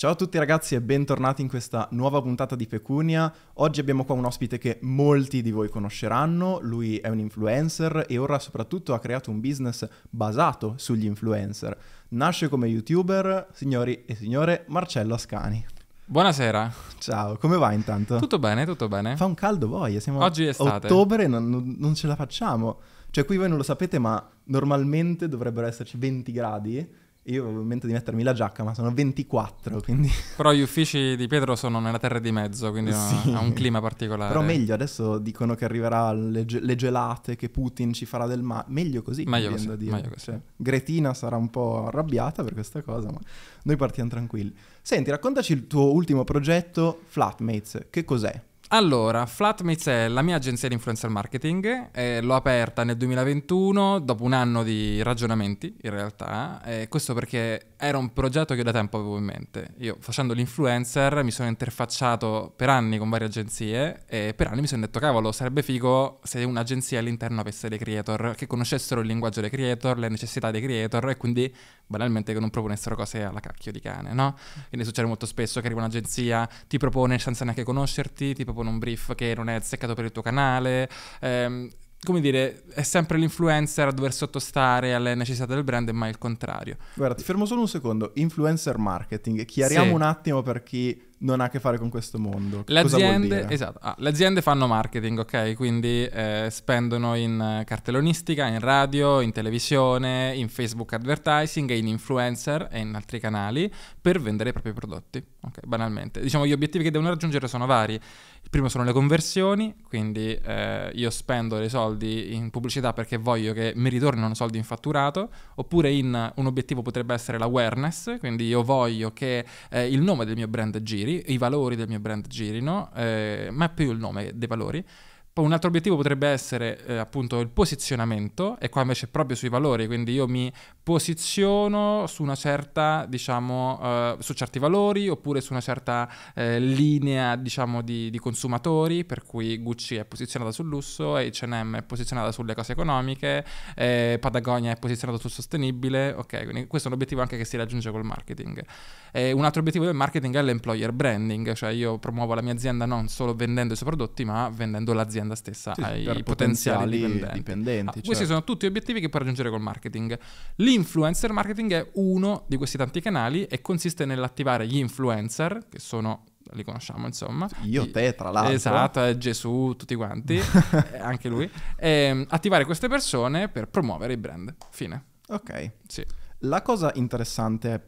Ciao a tutti ragazzi e bentornati in questa nuova puntata di Pecunia. Oggi abbiamo qua un ospite che molti di voi conosceranno, lui è un influencer e ora soprattutto ha creato un business basato sugli influencer. Nasce come youtuber, signori e signore, Marcello Ascani. Buonasera. Ciao, come va intanto? Tutto bene, tutto bene. Fa un caldo voi, siamo Oggi è estate. ottobre, non, non ce la facciamo. Cioè qui voi non lo sapete ma normalmente dovrebbero esserci 20 gradi io avevo in mente di mettermi la giacca, ma sono 24, quindi... Però gli uffici di Pietro sono nella terra di mezzo, quindi sì. ha un clima particolare. Però meglio, adesso dicono che arriverà le, ge- le gelate, che Putin ci farà del male. Meglio così, meglio così, meglio così. Cioè, Gretina sarà un po' arrabbiata per questa cosa, ma noi partiamo tranquilli. Senti, raccontaci il tuo ultimo progetto, Flatmates, che cos'è? Allora, Flatmates è la mia agenzia di influencer marketing, eh, l'ho aperta nel 2021 dopo un anno di ragionamenti in realtà, eh, questo perché era un progetto che io da tempo avevo in mente. Io facendo l'influencer mi sono interfacciato per anni con varie agenzie e per anni mi sono detto cavolo sarebbe figo se un'agenzia all'interno avesse dei creator che conoscessero il linguaggio dei creator, le necessità dei creator e quindi banalmente che non proponessero cose alla cacchio di cane, no? Quindi succede molto spesso che arriva un'agenzia, ti propone senza neanche conoscerti, ti propone con un brief che non è azzeccato per il tuo canale. Ehm, come dire, è sempre l'influencer a dover sottostare alle necessità del brand e mai il contrario. Guarda, ti fermo solo un secondo. Influencer marketing, chiariamo sì. un attimo per chi non ha a che fare con questo mondo. Le aziende, esatto, ah, le aziende fanno marketing, ok? Quindi eh, spendono in cartellonistica, in radio, in televisione, in Facebook advertising e in influencer e in altri canali per vendere i propri prodotti, ok? Banalmente. Diciamo, gli obiettivi che devono raggiungere sono vari. Il primo sono le conversioni, quindi eh, io spendo dei soldi in pubblicità perché voglio che mi ritornino soldi in fatturato, oppure in un obiettivo potrebbe essere l'awareness, quindi io voglio che eh, il nome del mio brand giri, i valori del mio brand girino, eh, ma è più il nome dei valori. Poi un altro obiettivo potrebbe essere eh, appunto il posizionamento, e qua invece è proprio sui valori, quindi io mi posiziono su una certa, diciamo, eh, su certi valori oppure su una certa eh, linea, diciamo, di, di, consumatori, per cui Gucci è posizionata sul lusso, H&M è posizionata sulle cose economiche, eh, Patagonia è posizionata sul sostenibile, ok, quindi questo è un obiettivo anche che si raggiunge col marketing. E un altro obiettivo del marketing è l'employer branding, cioè io promuovo la mia azienda non solo vendendo i suoi prodotti, ma vendendo l'azienda l'azienda stessa sì, ai potenziali, potenziali dipendenti. dipendenti ah, certo. Questi sono tutti obiettivi che puoi raggiungere col marketing. L'influencer marketing è uno di questi tanti canali e consiste nell'attivare gli influencer, che sono li conosciamo insomma. Io, te, tra l'altro. Esatto, Gesù, tutti quanti, eh, anche lui. E, ehm, attivare queste persone per promuovere i brand. Fine. Ok. Sì. La cosa interessante è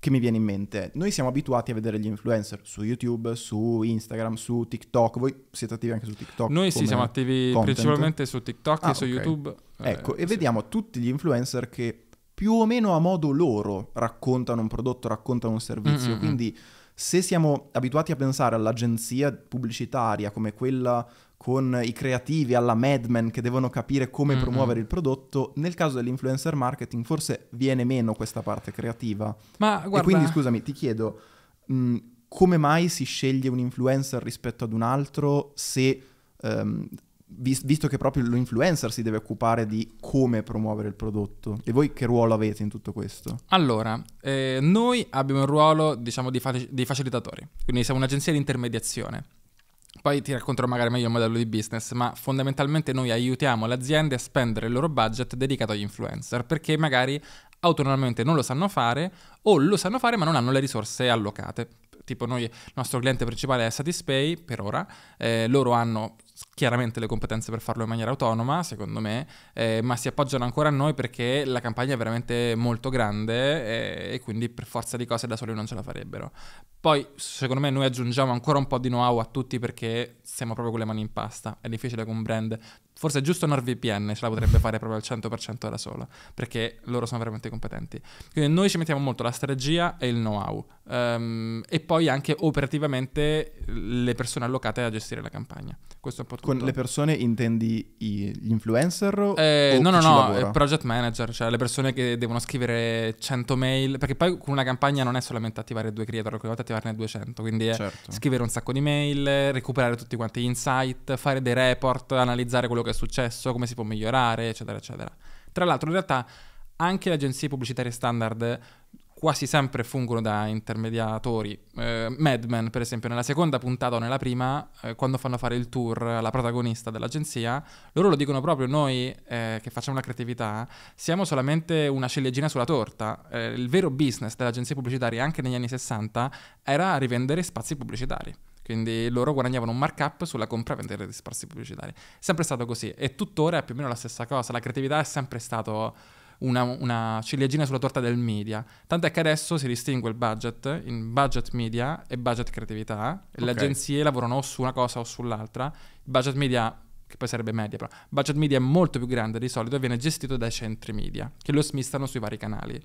che mi viene in mente. Noi siamo abituati a vedere gli influencer su YouTube, su Instagram, su TikTok. Voi siete attivi anche su TikTok? Noi sì, siamo attivi content. principalmente su TikTok ah, e su okay. YouTube. Eh, ecco, eh, e sì. vediamo tutti gli influencer che più o meno a modo loro raccontano un prodotto, raccontano un servizio. Mm-hmm. Quindi se siamo abituati a pensare all'agenzia pubblicitaria come quella con i creativi alla Madman che devono capire come mm-hmm. promuovere il prodotto, nel caso dell'influencer marketing forse viene meno questa parte creativa. Ma guarda... E quindi scusami, ti chiedo, mh, mm, come mai si sceglie un influencer rispetto ad un altro se... Um, vis- visto che proprio l'influencer si deve occupare di come promuovere il prodotto e voi che ruolo avete in tutto questo? Allora, eh, noi abbiamo un ruolo diciamo di, fa- di facilitatori, quindi siamo un'agenzia di intermediazione poi ti racconterò magari meglio il modello di business, ma fondamentalmente noi aiutiamo le aziende a spendere il loro budget dedicato agli influencer, perché magari autonomamente non lo sanno fare o lo sanno fare ma non hanno le risorse allocate. Tipo noi, il nostro cliente principale è Satispay per ora, eh, loro hanno chiaramente le competenze per farlo in maniera autonoma, secondo me, eh, ma si appoggiano ancora a noi perché la campagna è veramente molto grande eh, e quindi per forza di cose da soli non ce la farebbero. Poi, secondo me, noi aggiungiamo ancora un po' di know-how a tutti perché siamo proprio con le mani in pasta. È difficile con un brand, forse giusto NordVPN, ce la potrebbe fare proprio al 100% da sola, perché loro sono veramente competenti. Quindi noi ci mettiamo molto la strategia e il know-how Um, e poi anche operativamente le persone allocate a gestire la campagna. Questo è un po' tutto. Con le persone intendi gli influencer? Eh, no, no, no, eh, project manager, cioè le persone che devono scrivere 100 mail, perché poi con una campagna non è solamente attivare due creator, alcune volte attivarne 200, quindi è certo. scrivere un sacco di mail, recuperare tutti quanti gli insight, fare dei report, analizzare quello che è successo, come si può migliorare, eccetera, eccetera. Tra l'altro in realtà anche le agenzie pubblicitarie standard quasi sempre fungono da intermediatori. Eh, Mad Men, per esempio, nella seconda puntata o nella prima, eh, quando fanno fare il tour alla protagonista dell'agenzia, loro lo dicono proprio noi eh, che facciamo la creatività, siamo solamente una ciliegina sulla torta. Eh, il vero business dell'agenzia pubblicitaria, anche negli anni 60, era rivendere spazi pubblicitari. Quindi loro guadagnavano un markup sulla compra compravendita di spazi pubblicitari. Sempre stato così e tuttora è più o meno la stessa cosa. La creatività è sempre stato una, una ciliegina sulla torta del media. Tant'è che adesso si distingue il budget in budget media e budget creatività. Okay. Le agenzie lavorano o su una cosa o sull'altra. Il budget media che poi sarebbe media, però budget media è molto più grande di solito e viene gestito dai centri media che lo smistano sui vari canali.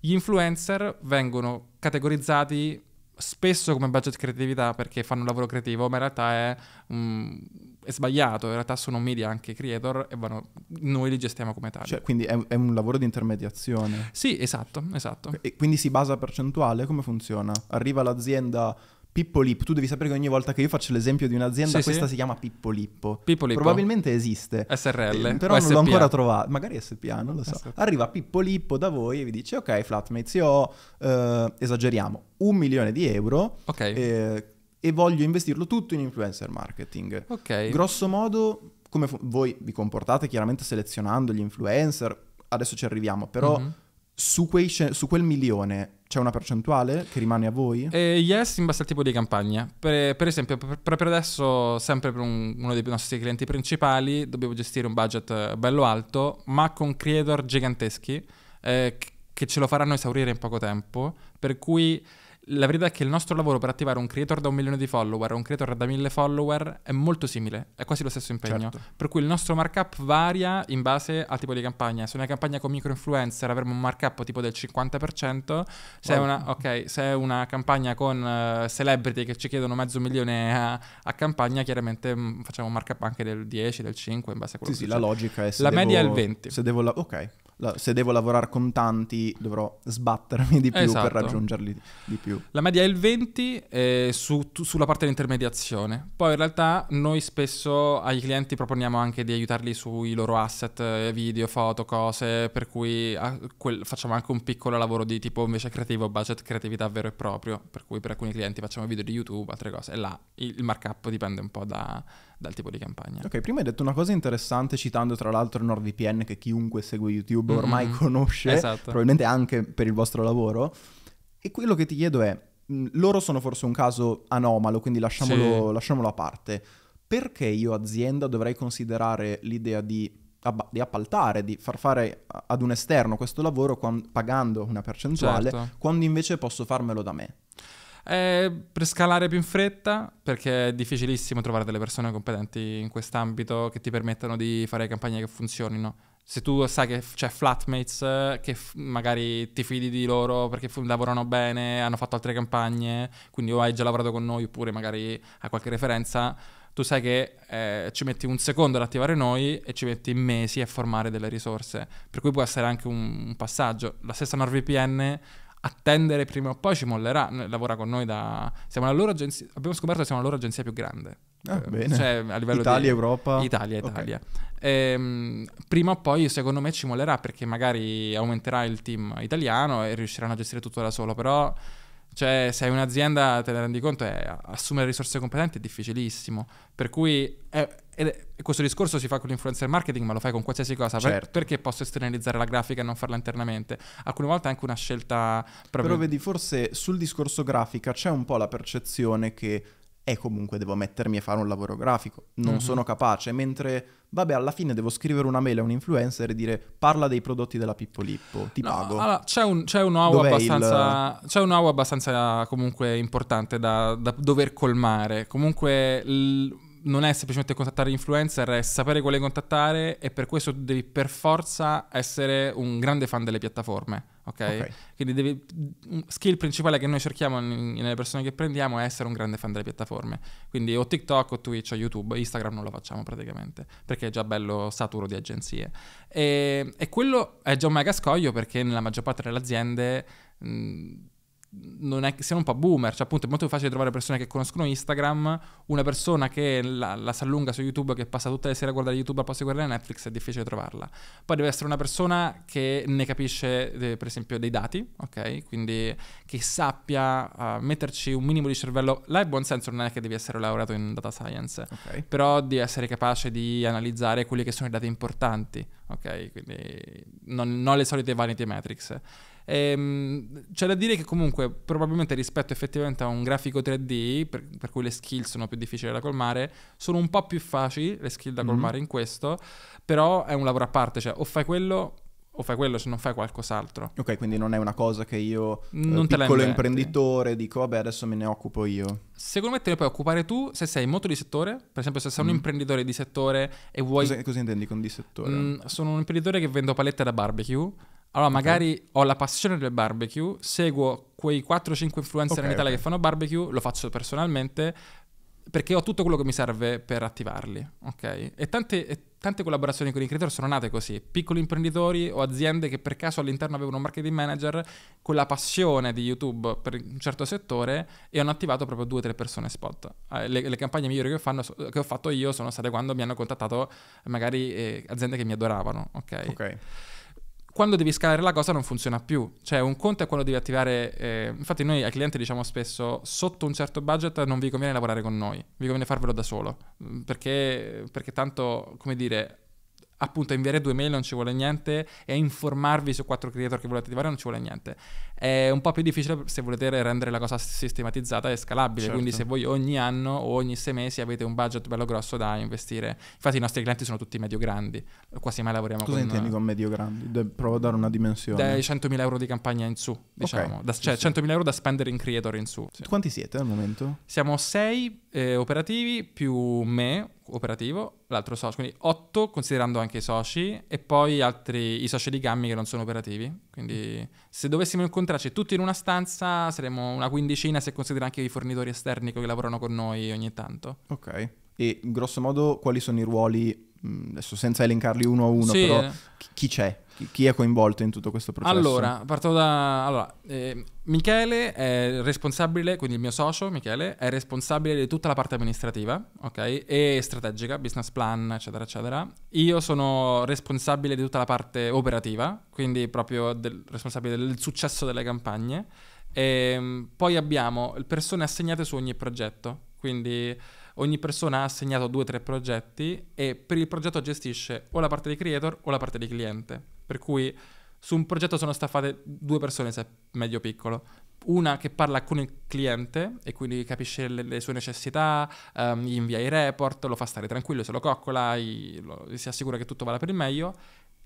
Gli influencer vengono categorizzati spesso come budget creatività perché fanno un lavoro creativo, ma in realtà è um, è sbagliato, in realtà sono media anche creator e vanno, noi li gestiamo come tali. Cioè, quindi è, è, un lavoro di intermediazione. Sì, esatto, esatto. E quindi si basa percentuale, come funziona? Arriva l'azienda Pippo Pippolip, tu devi sapere che ogni volta che io faccio l'esempio di un'azienda, sì, questa sì. si chiama Pippo Pippo Pippolippo. Probabilmente esiste. SRL. Eh, però non l'ho ancora trovata. Magari SPA, non lo so. SRL. Arriva Pippolippo da voi e vi dice, ok, flatmates, io eh, esageriamo, un milione di euro. Ok. Eh, e voglio investirlo tutto in influencer marketing. Ok. Grosso modo, come fu- voi vi comportate chiaramente selezionando gli influencer, adesso ci arriviamo, però mm-hmm. su, sc- su, quel milione c'è una percentuale che rimane a voi? Eh, yes, in base al tipo di campagna. Per, per esempio, per, per, adesso, sempre per un, uno dei nostri clienti principali, dobbiamo gestire un budget eh, bello alto, ma con creator giganteschi eh, che ce lo faranno esaurire in poco tempo, per cui la verità è che il nostro lavoro per attivare un creator da un milione di follower, e un creator da mille follower è molto simile, è quasi lo stesso impegno. Certo. Per cui il nostro markup varia in base al tipo di campagna. Se è una campagna con micro influencer avremo un markup tipo del 50%, se, wow. è, una, okay, se è una campagna con uh, celebrity che ci chiedono mezzo milione a, a campagna, chiaramente mh, mm, facciamo un markup anche del 10, del 5 in base a quello sì, che Sì, sì, diciamo. la logica è se La devo, media è il 20. Se devo la- ok se devo lavorare con tanti dovrò sbattermi di più esatto. per raggiungerli di più. La media è il 20 eh, su, tu, sulla parte dell'intermediazione. Poi in realtà noi spesso ai clienti proponiamo anche di aiutarli sui loro asset, eh, video, foto, cose, per cui ah, quel, facciamo anche un piccolo lavoro di tipo invece creativo, budget, creatività vero e proprio, per cui per alcuni clienti facciamo video di YouTube, altre cose, e là il, il markup dipende un po' da dal tipo di campagna. Ok, prima hai detto una cosa interessante citando tra l'altro NordVPN che chiunque segue YouTube mm-hmm. ormai mm-hmm. conosce, esatto. probabilmente anche per il vostro lavoro. E quello che ti chiedo è, mm, loro sono forse un caso anomalo, quindi lasciamolo, sì. lasciamolo a parte. Perché io azienda dovrei considerare l'idea di di appaltare, di far fare ad un esterno questo lavoro quando, pagando una percentuale, certo. quando invece posso farmelo da me. Eh, per scalare più in fretta, perché è difficilissimo trovare delle persone competenti in quest'ambito che ti permettano di fare campagne che funzionino. Se tu sai che c'è cioè, flatmates eh, che f- magari ti fidi di loro perché f- lavorano bene, hanno fatto altre campagne, quindi o hai già lavorato con noi oppure magari hai qualche referenza, tu sai che eh, ci metti un secondo ad attivare noi e ci metti mesi a formare delle risorse. Per cui può essere anche un, un passaggio. La stessa NordVPN attendere prima o poi ci mollerà. Lavora con noi da. Agenzia, abbiamo scoperto che siamo la loro agenzia più grande. Ah, eh, cioè, a livello Italia, di, Europa. Italia, Italia. Okay. Ehm, e, prima o poi, secondo me, ci mollerà perché magari aumenterà il team italiano e riusciranno a gestire tutto da solo. Però, cioè, se hai un'azienda, te ne rendi conto, è, assumere risorse competenti è difficilissimo. Per cui è eh, e questo discorso si fa con l'influencer marketing, ma lo fai con qualsiasi cosa. Certo. perché posso esternalizzare la grafica e non farla internamente? Alcune volte è anche una scelta proprio... Però vedi, forse sul discorso grafica c'è un po' la percezione che e eh, comunque devo mettermi a fare un lavoro grafico, non mm-hmm. sono capace, mentre vabbè alla fine devo scrivere una mail a un influencer e dire parla dei prodotti della Pippo Lippo, ti no, pago. Allora, c'è un, c'è un know-how abbastanza, il... c'è un know-how abbastanza comunque importante da, da dover colmare, comunque... L non è semplicemente contattare influencer, è sapere quale contattare e per questo tu devi per forza essere un grande fan delle piattaforme, ok? Quindi devi, skill principale che noi cerchiamo nelle persone che prendiamo è essere un grande fan delle piattaforme. Quindi o TikTok o Twitch o YouTube, Instagram non lo facciamo praticamente, perché è già bello saturo di agenzie. E, e quello è già un mega scoglio perché nella maggior parte delle aziende... Mh, non è che siano un po' boomer, cioè appunto è molto facile trovare persone che conoscono Instagram, una persona che la, la s'allunga su YouTube, che passa tutte le sere a guardare YouTube a posto di guardare Netflix, è difficile trovarla. Poi deve essere una persona che ne capisce de, eh, per esempio dei dati, ok? Quindi che sappia uh, metterci un minimo di cervello, là è buon senso, non è che devi essere laureato in data science, okay. però devi essere capace di analizzare quelli che sono i dati importanti, ok? Quindi non, non le solite vanity metrics. Ehm, c'è da dire che comunque probabilmente rispetto effettivamente a un grafico 3D, per, per, cui le skill sono più difficili da colmare, sono un po' più facili le skill da mm-hmm. colmare mm-hmm. in questo, però è un lavoro a parte, cioè o fai quello o fai quello se non fai qualcos'altro. Ok, quindi non è una cosa che io, non eh, piccolo imprenditore, dico vabbè adesso me ne occupo io. Secondo me te ne puoi occupare tu se sei molto di settore, per esempio se sei mm. un imprenditore di settore e vuoi... Cosa, cosa intendi con di settore? Mm, sono un imprenditore che vendo palette da barbecue allora, magari okay. ho la passione del barbecue, seguo quei 4-5 influencer okay, in Italia okay. che fanno barbecue, lo faccio personalmente perché ho tutto quello che mi serve per attivarli, ok? E tante, e tante collaborazioni con i creator sono nate così, piccoli imprenditori o aziende che per caso all'interno avevano un marketing manager con la passione di YouTube per un certo settore e hanno attivato proprio due o tre persone spot. Eh, le, le campagne migliori che, fanno, che, ho fatto io sono state quando mi hanno contattato magari eh, aziende che mi adoravano, ok? Ok quando devi scalare la cosa non funziona più. Cioè, un conto è quando devi attivare. Eh, infatti, noi ai clienti diciamo spesso: sotto un certo budget non vi conviene lavorare con noi, vi conviene farvelo da solo. Mm, perché, perché tanto, come dire. Appunto, inviare due mail non ci vuole niente e informarvi su quattro creator che volete attivare non ci vuole niente. È un po' più difficile se volete rendere la cosa sistematizzata e scalabile, certo. quindi se voi ogni anno o ogni sei mesi avete un budget bello grosso da investire. Infatti i nostri clienti sono tutti medio-grandi, quasi mai lavoriamo Cosa con... Cosa intendi con medio-grandi? De- provo a dare una dimensione. Dai 100.000 euro di campagna in su, diciamo. Okay. Da, cioè sì, 100.000 euro da spendere in creator in su. Sì. Quanti siete al momento? Siamo sei eh, operativi più me, operativo, l'altro socio, quindi otto considerando anche i soci e poi altri, i soci di Gammi che non sono operativi quindi se dovessimo incontrarci tutti in una stanza saremmo una quindicina se considera anche i fornitori esterni che lavorano con noi ogni tanto. Ok. E grosso modo quali sono i ruoli adesso senza elencarli uno a uno, sì. però chi c'è? Chi è coinvolto in tutto questo processo? Allora, parto da... Allora, eh, Michele è responsabile, quindi il mio socio Michele, è responsabile di tutta la parte amministrativa, ok? E strategica, business plan, eccetera, eccetera. Io sono responsabile di tutta la parte operativa, quindi proprio del, responsabile del successo delle campagne. E, ehm, poi abbiamo persone assegnate su ogni progetto, quindi ogni persona ha assegnato due o tre progetti e per il progetto gestisce o la parte di creator o la parte di cliente. Per cui su un progetto sono staffate due persone, se è medio piccolo. Una che parla con il cliente e quindi capisce le, le sue necessità, ehm, gli invia i report, lo fa stare tranquillo, se lo coccola, gli, lo, si assicura che tutto vada per il meglio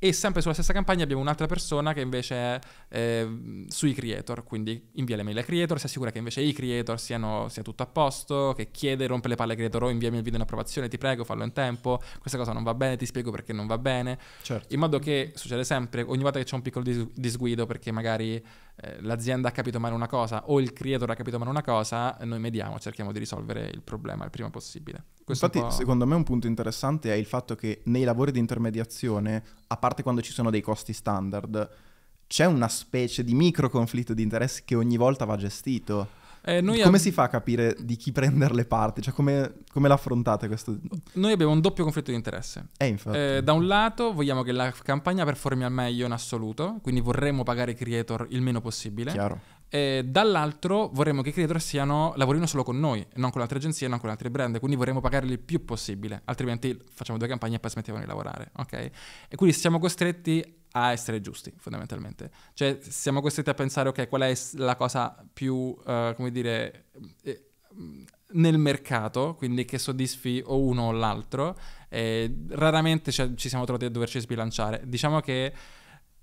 e sempre sulla stessa campagna abbiamo un'altra persona che invece è eh, sui creator, quindi invia le mail ai creator, si assicura che invece i creator siano, sia tutto a posto, che chiede, rompe le palle ai creator o oh, inviami il video in approvazione, ti prego, fallo in tempo, questa cosa non va bene, ti spiego perché non va bene. Certo. In modo che succede sempre, ogni volta che c'è un piccolo dis- disguido perché magari eh, l'azienda ha capito male una cosa o il creator ha capito male una cosa, noi mediamo, cerchiamo di risolvere il problema il prima possibile. Questo Infatti, qua... secondo me un punto interessante è il fatto che nei lavori di intermediazione, a parte quando ci sono dei costi standard, c'è una specie di micro conflitto di interessi che ogni volta va gestito. Eh, come ab... si fa a capire di chi prendere le parti? Cioè, come, come l'affrontate questo? Noi abbiamo un doppio conflitto di interesse. Eh, eh, da un lato vogliamo che la campagna performi al meglio in assoluto, quindi vorremmo pagare i creator il meno possibile. Chiaro. E dall'altro vorremmo che i creator siano, lavorino solo con noi, non con altre agenzie, non con altre brand, quindi vorremmo pagarli il più possibile, altrimenti facciamo due campagne e poi smettiamo di lavorare, ok? E quindi siamo costretti a essere giusti, fondamentalmente. Cioè siamo costretti a pensare, ok, qual è la cosa più, uh, come dire, eh, nel mercato, quindi che soddisfi o uno o l'altro, E raramente ci, ci siamo trovati a doverci sbilanciare. Diciamo che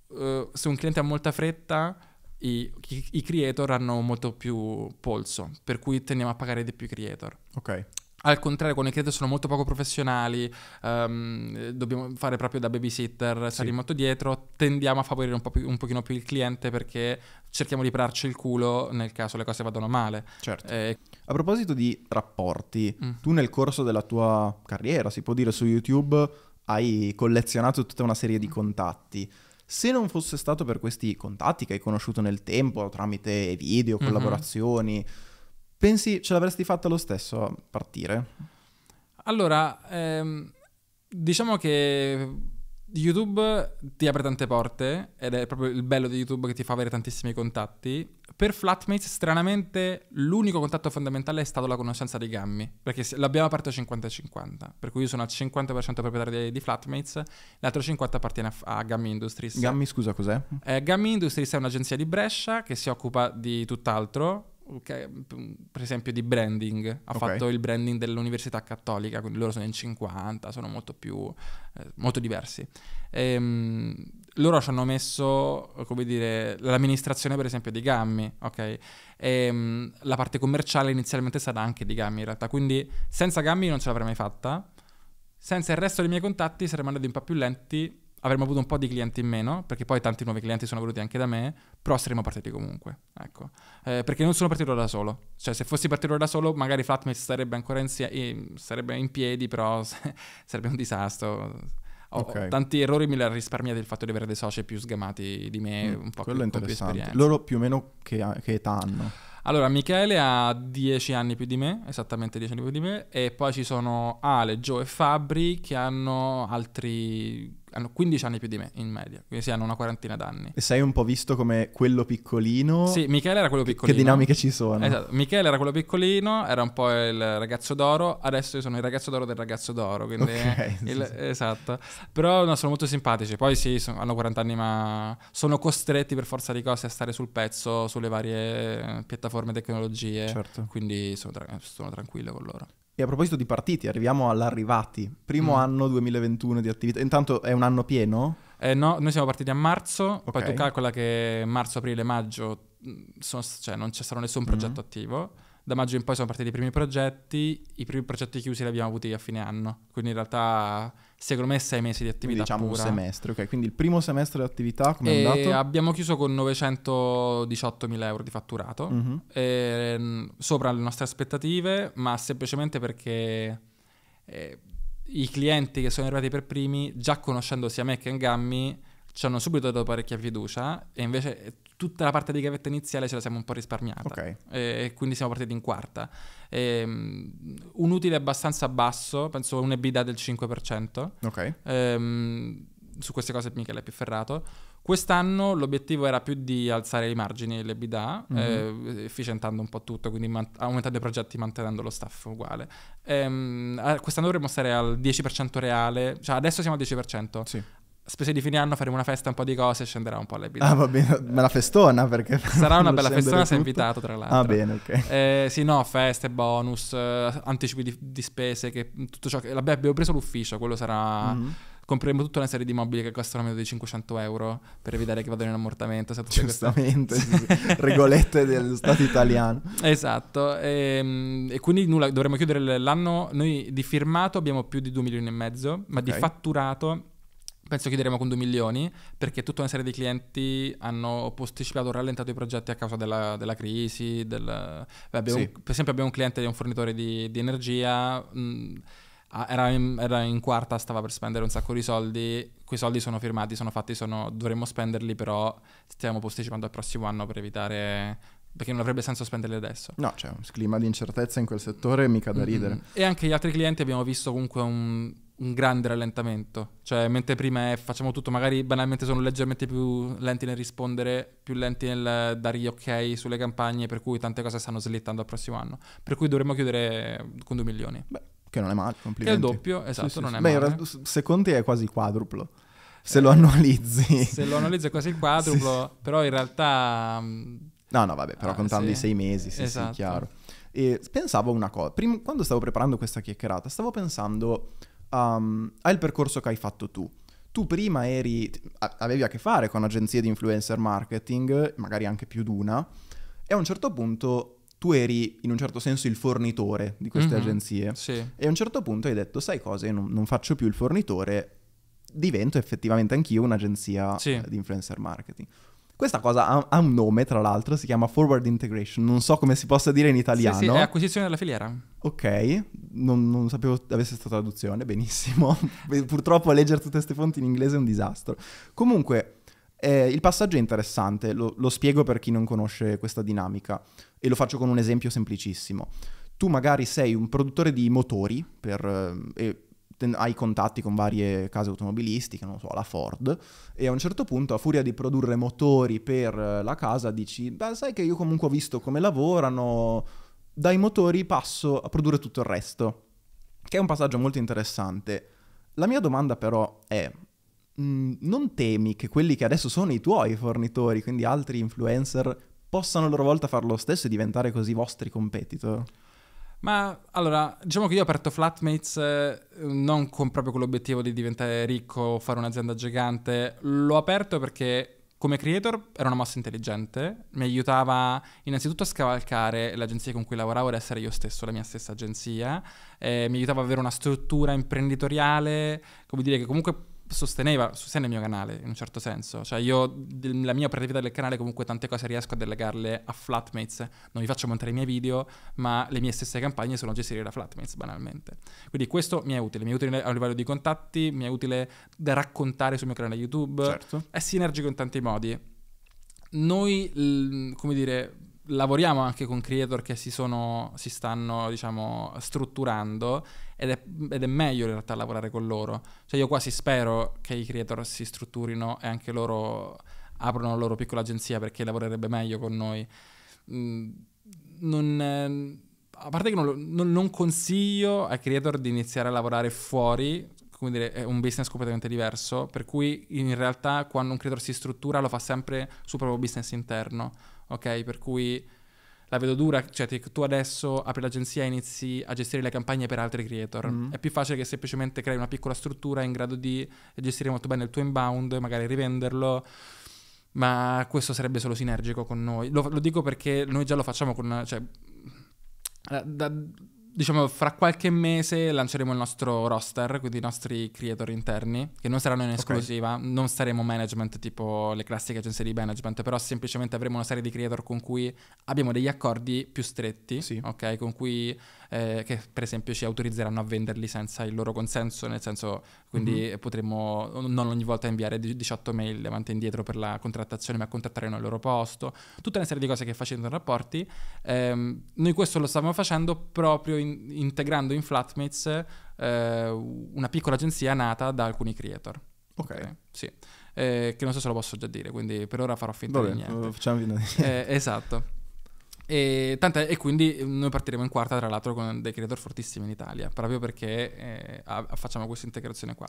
uh, se un cliente ha molta fretta i, i, creator hanno molto più polso, per cui tendiamo a pagare di più i creator. Ok. Al contrario, con i creator sono molto poco professionali, um, dobbiamo fare proprio da babysitter, sì. stare molto dietro, tendiamo a favorire un, po più, un pochino più il cliente perché cerchiamo di prarci il culo nel caso le cose vadano male. Certo. Eh, a proposito di rapporti, mm. tu nel corso della tua carriera, si può dire su YouTube, hai collezionato tutta una serie di contatti. Se non fosse stato per questi contatti che hai conosciuto nel tempo, tramite video, mhm. collaborazioni, mm-hmm. pensi ce l'avresti fatta lo stesso a partire? Allora, ehm, diciamo che YouTube ti apre tante porte ed è proprio il bello di YouTube che ti fa avere tantissimi contatti. Per Flatmates, stranamente, l'unico contatto fondamentale è stato la conoscenza di Gammi, perché l'abbiamo aperto 50-50, per cui io sono al 50% proprietario di, di Flatmates, l'altro 50% appartiene a, a, Gammi Industries. Gammi, scusa, cos'è? Eh, Gammi Industries è un'agenzia di Brescia che si occupa di tutt'altro, che, per esempio di branding, ha okay. fatto il branding dell'Università Cattolica, quindi loro sono in 50, sono molto più, eh, molto diversi. E, ehm, mh, loro ci hanno messo, eh, come dire, l'amministrazione per esempio di Gammi, ok? E, ehm, mh, la parte commerciale inizialmente è stata anche di Gammi in realtà, quindi senza Gammi non ce l'avrei mai fatta, senza il resto dei miei contatti saremmo andati un po' più lenti avremmo avuto un po' di clienti in meno, perché poi tanti nuovi clienti sono venuti anche da me, però saremmo partiti comunque, ecco. Eh, perché non sono partito da solo, cioè se fossi partito da solo magari Flatmate sarebbe ancora in, si- eh, sarebbe in piedi, però sarebbe un disastro. Ho, okay. tanti errori me li ha risparmiati il fatto di avere dei soci più sgamati di me, mm, un po' quello più, interessante. Loro più o meno che, che età hanno? Allora, Michele ha 10 anni più di me, esattamente 10 anni più di me, e poi ci sono Ale, Gio e Fabri che hanno altri hanno 15 anni più di me in media, quindi sì, hanno una quarantina d'anni. E sei un po' visto come quello piccolino? Sì, Michele era quello piccolino. Che dinamiche ci sono? Esatto, Michele era quello piccolino, era un po' il ragazzo d'oro, adesso io sono il ragazzo d'oro del ragazzo d'oro, quindi... Okay, eh, il... sì, sì. Esatto, però no, sono molto simpatici, poi sì, sono, hanno 40 anni ma sono costretti per forza di cose a stare sul pezzo, sulle varie piattaforme tecnologie, certo. quindi sono, tra... sono tranquillo con loro. E a proposito di partiti, arriviamo all'arrivati. Primo mm. anno 2021 di attività. Intanto è un anno pieno? Eh, no, noi siamo partiti a marzo, okay. poi tu calcola che marzo, aprile, maggio mm, sono, cioè, non c'è stato nessun progetto mm. attivo. Da maggio in poi sono partiti i primi progetti, i primi progetti chiusi li abbiamo avuti a fine anno, quindi in realtà secondo me sei mesi di attività. Quindi diciamo pura. un semestre, ok. Quindi il primo semestre di attività come è andato? Abbiamo chiuso con 918 mila euro di fatturato, mm-hmm. Ehm, e, sopra le nostre aspettative, ma semplicemente perché eh, i clienti che sono arrivati per primi, già conoscendo sia me che Ngammi, ci hanno subito dato parecchia fiducia e invece eh, tutta la parte di gavetta iniziale ce la siamo un po' risparmiata okay. e quindi siamo partiti in quarta. E, ehm, un utile abbastanza basso, penso un EBITDA del 5%. Okay. Ehm, su queste cose Michele è più ferrato. Quest'anno l'obiettivo era più di alzare i margini e l'EBIDA, mm-hmm. eh, efficientando un po' tutto, quindi man- aumentando i progetti, mantenendo lo staff uguale. Ehm, quest'anno dovremmo stare al 10% reale, cioè adesso siamo al 10%, sì spese di fine anno faremo una festa, un po' di cose e scenderà un po' alle bidate. Ah, va bene, bella festona perché... Sarà una bella festona, tutto. sei invitato tra l'altro. Ah, bene, ok. Eh, sì, no, feste, bonus, eh, anticipi di, di, spese, che tutto ciò che... Vabbè, abbiamo preso l'ufficio, quello sarà... Mm-hmm. Compreremo tutta una serie di mobili che costano meno di 500 euro per evitare che vadano in ammortamento. Giustamente, queste... regolette dello Stato italiano. Esatto, e, ehm, e, quindi nulla, dovremmo chiudere l'anno. Noi di firmato abbiamo più di 2 milioni e mezzo, ma okay. di fatturato penso chiuderemo con 2 milioni perché tutta una serie di clienti hanno posticipato o rallentato i progetti a causa della, della crisi. Del... Beh, sì. un, per esempio abbiamo un cliente di un fornitore di, di energia, mh, mm, era, in, era in, quarta, stava per spendere un sacco di soldi, quei soldi sono firmati, sono fatti, sono, dovremmo spenderli però stiamo posticipando al prossimo anno per evitare perché non avrebbe senso spenderli adesso. No, c'è un clima di incertezza in quel settore, mica da mm-hmm. ridere. E anche gli altri clienti abbiamo visto comunque un, un grande rallentamento. Cioè, mentre prima è, eh, facciamo tutto, magari banalmente sono leggermente più lenti nel rispondere, più lenti nel dare gli ok sulle campagne, per cui tante cose stanno slittando al prossimo anno. Per cui dovremmo chiudere con 2 milioni. Beh, che non è male, complimenti. Che è il doppio, esatto, sì, sì, non sì. è Beh, male. Beh, se è quasi il quadruplo. Se eh, lo annualizzi. Se lo analizzi è quasi il quadruplo, però in realtà... Mh, mm, No, no, vabbè, però ah, contando sì. i sei mesi, sì, esatto. sì, chiaro. E pensavo una cosa, prima, quando stavo preparando questa chiacchierata, stavo pensando um, al percorso che hai fatto tu. Tu prima eri, avevi a che fare con agenzie di influencer marketing, magari anche più di una, e a un certo punto tu eri in un certo senso il fornitore di queste mm-hmm. agenzie. Sì. E a un certo punto hai detto, sai cosa, io non, non faccio più il fornitore, divento effettivamente anch'io un'agenzia sì. di influencer marketing. Questa cosa ha, ha un nome, tra l'altro, si chiama forward integration, non so come si possa dire in italiano. Sì, sì è acquisizione della filiera. Ok, non, non sapevo avesse questa traduzione, benissimo. Purtroppo leggere tutte queste fonti in inglese è un disastro. Comunque, eh, il passaggio è interessante, lo, lo, spiego per chi non conosce questa dinamica e lo faccio con un esempio semplicissimo. Tu magari sei un produttore di motori per, eh, hai contatti con varie case automobilistiche, non so, la Ford, e a un certo punto a furia di produrre motori per eh, la casa dici, beh sai che io comunque ho visto come lavorano, dai motori passo a produrre tutto il resto, che è un passaggio molto interessante. La mia domanda però è, mh, mm, non temi che quelli che adesso sono i tuoi fornitori, quindi altri influencer, possano a loro volta fare lo stesso e diventare così vostri competitor? Ma allora, diciamo che io ho aperto Flatmates eh, non con proprio quell'obiettivo di diventare ricco, o fare un'azienda gigante, l'ho aperto perché come creator era una mossa intelligente, mi aiutava innanzitutto a scavalcare l'agenzia con cui lavoravo ed essere io stesso, la mia stessa agenzia, eh, mi aiutava ad avere una struttura imprenditoriale, come dire che comunque sosteneva, sostiene il mio canale in un certo senso. Cioè, io la mia operatività del canale, comunque, tante cose riesco a delegarle a flatmates. Non vi faccio montare i miei video, ma le mie stesse campagne sono gestite da flatmates, banalmente. Quindi questo mi è utile, mi è utile a livello di contatti, mi è utile da raccontare sul mio canale YouTube. Certo. È sinergico in tanti modi. Noi, come dire, lavoriamo anche con creator che si, sono, si stanno, diciamo, strutturando ed è, ed è, meglio in realtà lavorare con loro. Cioè io quasi spero che i creator si strutturino e anche loro aprono la loro piccola agenzia perché lavorerebbe meglio con noi. Mm, non, eh, a parte che non, non, non consiglio ai creator di iniziare a lavorare fuori, come dire, è un business completamente diverso, per cui in realtà quando un creator si struttura lo fa sempre sul proprio business interno, ok? Per cui la vedo dura, cioè tu adesso apri l'agenzia e inizi a gestire le campagne per altri creator. Mm-hmm. È più facile che semplicemente crei una piccola struttura in grado di gestire molto bene il tuo inbound, magari rivenderlo. Ma questo sarebbe solo sinergico con noi. Lo, lo dico perché noi già lo facciamo con. Cioè, eh, da, diciamo, fra qualche mese lanceremo il nostro roster, quindi i nostri creator interni, che non saranno in esclusiva, okay. non saremo management tipo le classiche agenzie di management, però semplicemente avremo una serie di creator con cui abbiamo degli accordi più stretti, sì. ok? Con cui eh, che per esempio ci autorizzeranno a venderli senza il loro consenso, nel senso quindi mm-hmm. potremmo non ogni volta inviare 18 mail avanti e indietro per la contrattazione, ma contattare noi al loro posto, tutta una serie di cose che facendo in rapporti. Ehm, noi questo lo stavamo facendo proprio in, integrando in Flatmates eh, una piccola agenzia nata da alcuni creator. Ok. okay. Sì. Eh, che non so se lo posso già dire, quindi per ora farò finta Vabbè, di niente. Facciamo finta di niente. Eh, esatto. E, tant'è, e quindi mm, noi partiremo in quarta, tra l'altro, con dei creator fortissimi in Italia, proprio perché eh, facciamo questa integrazione qua.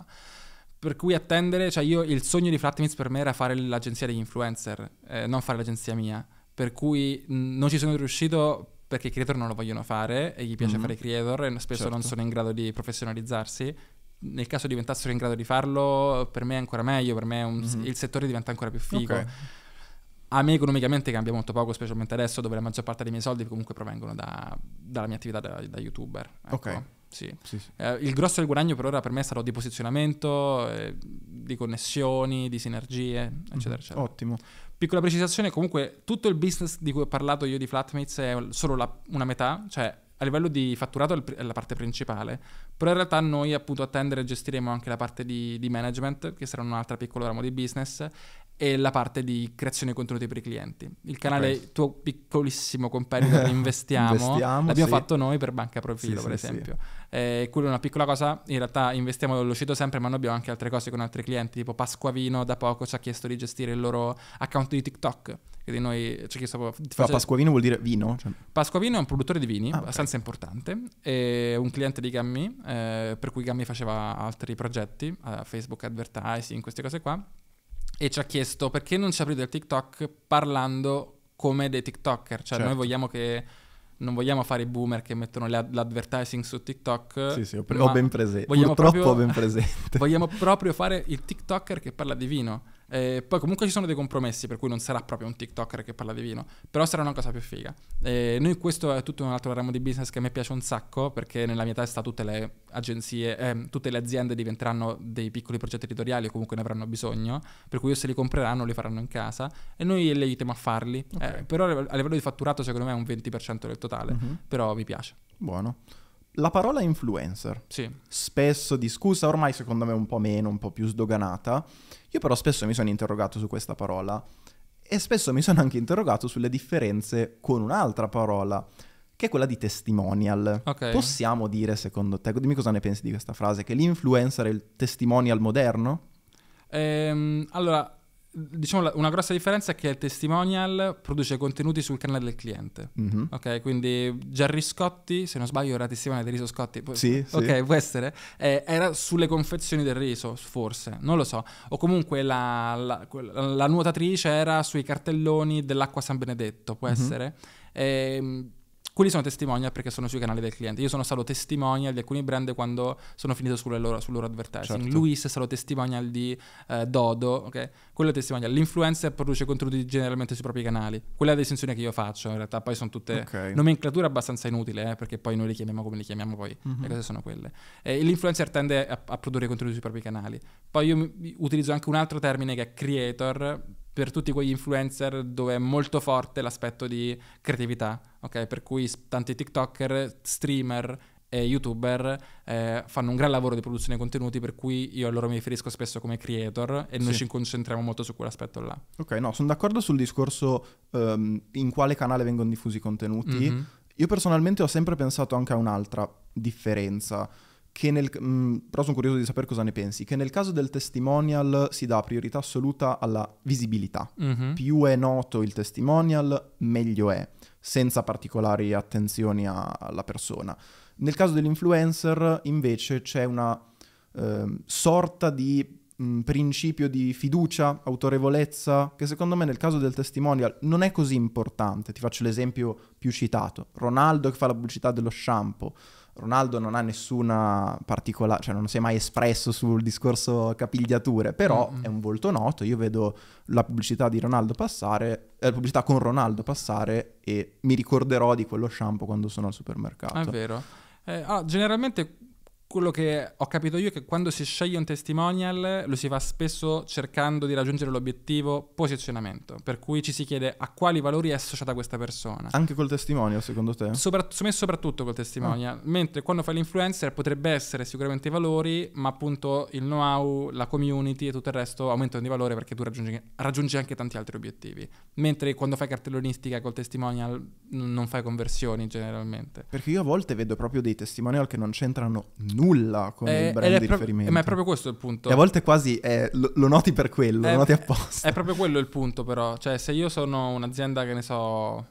Per cui attendere, cioè io il sogno di Flatmits per me era fare l'agenzia degli influencer, eh, non fare l'agenzia mia. Per cui mm, non ci sono riuscito perché i creator non lo vogliono fare e gli piace mm-hmm. fare i creator e spesso certo. non sono in grado di professionalizzarsi. Nel caso diventassero in grado di farlo, per me è ancora meglio, per me un, mm-hmm. il settore diventa ancora più figo. Okay a me economicamente cambia molto poco, specialmente adesso dove la maggior parte dei miei soldi comunque provengono da, dalla mia attività da, da youtuber. Ecco. Ok. Sì. Sì, sì. Eh, il grosso del guadagno per ora per me sarà di posizionamento, eh, di connessioni, di sinergie, mhm. eccetera, mm, eccetera. Ottimo. Piccola precisazione, comunque tutto il business di cui ho parlato io di Flatmates è solo la, una metà, cioè a livello di fatturato è la parte principale, però in realtà noi appunto a gestiremo anche la parte di, di management, che sarà un'altra piccola ramo di business, e la parte di creazione di contenuti per i clienti. Il canale okay. tuo piccolissimo competitor Investiamo, investiamo l'abbiamo sì. fatto noi per Banca Profilo, sì, per sì, esempio. Eh, quella è una piccola cosa, in realtà Investiamo lo cito sempre, ma noi abbiamo anche altre cose con altri clienti, tipo Pasquavino da poco ci ha chiesto di gestire il loro account di TikTok. Quindi noi ci chiesto... Faccia... No, Pasquavino vuol dire vino? Cioè... Pasquavino è un produttore di vini, ah, abbastanza okay. importante, è un cliente di Gammy, eh, per cui Gammy faceva altri progetti, eh, Facebook Advertising, queste cose qua e ci ha chiesto perché non ci aprite il TikTok parlando come dei TikToker. Cioè, certo. noi vogliamo che. Non vogliamo fare i boomer che mettono le, l'advertising su TikTok. Sì, sì, ho, pre- ho ben presente. Purtroppo proprio, ho ben presente. vogliamo proprio fare il TikToker che parla di vino. Eh, poi comunque ci sono dei compromessi, per cui non sarà proprio un TikToker che parla di vino, però sarà una cosa più figa. Eh, noi questo è tutto un altro ramo di business che a me piace un sacco, perché nella mia testa tutte le agenzie, eh, tutte le aziende diventeranno dei piccoli progetti editoriali o comunque ne avranno bisogno, per cui se li compreranno li faranno in casa e noi le aiutiamo a farli. Eh, okay. però a livello di fatturato secondo me è un 20% del totale, mm-hmm. però mi piace. Buono. La parola influencer, sì. spesso discussa, ormai secondo me un po' meno, un po' più sdoganata, io però spesso mi sono interrogato su questa parola e spesso mi sono anche interrogato sulle differenze con un'altra parola, che è quella di testimonial. Okay. Possiamo dire, secondo te, dimmi cosa ne pensi di questa frase, che l'influencer è il testimonial moderno? Ehm, allora, diciamo, una grossa differenza è che il testimonial produce contenuti sul canale del cliente. Mm-hmm. Ok, quindi Gerry Scotti, se non sbaglio, era testimonial del Riso Scotti. Pu- sì, ok, sì. può essere. Eh, era sulle confezioni del riso, forse, non lo so. O comunque la, la, la, la nuotatrice era sui cartelloni dell'acqua San Benedetto, può mm-hmm. essere. Eh, quelli sono testimonial perché sono sui canali del cliente. Io sono stato testimonial di alcuni brand quando sono finito sulle loro, sul loro advertising. Certo. Luis è stato testimonial di eh, Dodo, ok? Quello è testimonial. L'influencer produce contenuti generalmente sui propri canali. Quella è la distinzione che io faccio, in realtà. Poi sono tutte okay. nomenclature abbastanza inutili, eh, perché poi noi le chiamiamo come le chiamiamo poi. Mm-hmm. Le mhm. cose sono quelle. Eh, l'influencer tende a, a produrre contenuti sui propri canali. Poi io utilizzo anche un altro termine che è creator per tutti quegli influencer dove è molto forte l'aspetto di creatività, ok? Per cui tanti TikToker, streamer e youtuber eh, fanno un gran lavoro di produzione di contenuti, per cui io a loro mi riferisco spesso come creator e sì. noi ci concentriamo molto su quell'aspetto là. Ok, no, sono d'accordo sul discorso um, in quale canale vengono diffusi i contenuti. Mm-hmm. Io personalmente ho sempre pensato anche a un'altra differenza che nel, mh, mm, però sono curioso di sapere cosa ne pensi, che nel caso del testimonial si dà priorità assoluta alla visibilità. Mm-hmm. Più è noto il testimonial, meglio è, senza particolari attenzioni a, alla persona. Nel caso dell'influencer invece c'è una eh, sorta di mh, mm, principio di fiducia, autorevolezza, che secondo me nel caso del testimonial non è così importante. Ti faccio l'esempio più citato, Ronaldo che fa la pubblicità dello shampoo Ronaldo non ha nessuna particolare, cioè non si è mai espresso sul discorso capigliature, però mm-hmm. è un volto noto, io vedo la pubblicità di Ronaldo passare, eh, la pubblicità con Ronaldo passare e mi ricorderò di quello shampoo quando sono al supermercato. È vero. Eh, allora, ah, generalmente quello che ho capito io è che quando si sceglie un testimonial lo si fa spesso cercando di raggiungere l'obiettivo posizionamento, per cui ci si chiede a quali valori è associata questa persona. Anche col testimonial, secondo te? Sopra- me soprattutto col testimonial, ah. mentre quando fai l'influencer potrebbe essere sicuramente i valori, ma appunto il know-how, la community e tutto il resto aumentano di valore perché tu raggiungi, raggiungi anche tanti altri obiettivi, mentre quando fai cartellonistica col testimonial n- non fai conversioni generalmente. Perché io a volte vedo proprio dei testimonial che non c'entrano nulla nulla con eh, il brand di pro- riferimento. Ma è proprio questo il punto. E a volte quasi è, eh, lo, lo, noti per quello, è, lo noti apposta. È proprio quello il punto però, cioè se io sono un'azienda che ne so,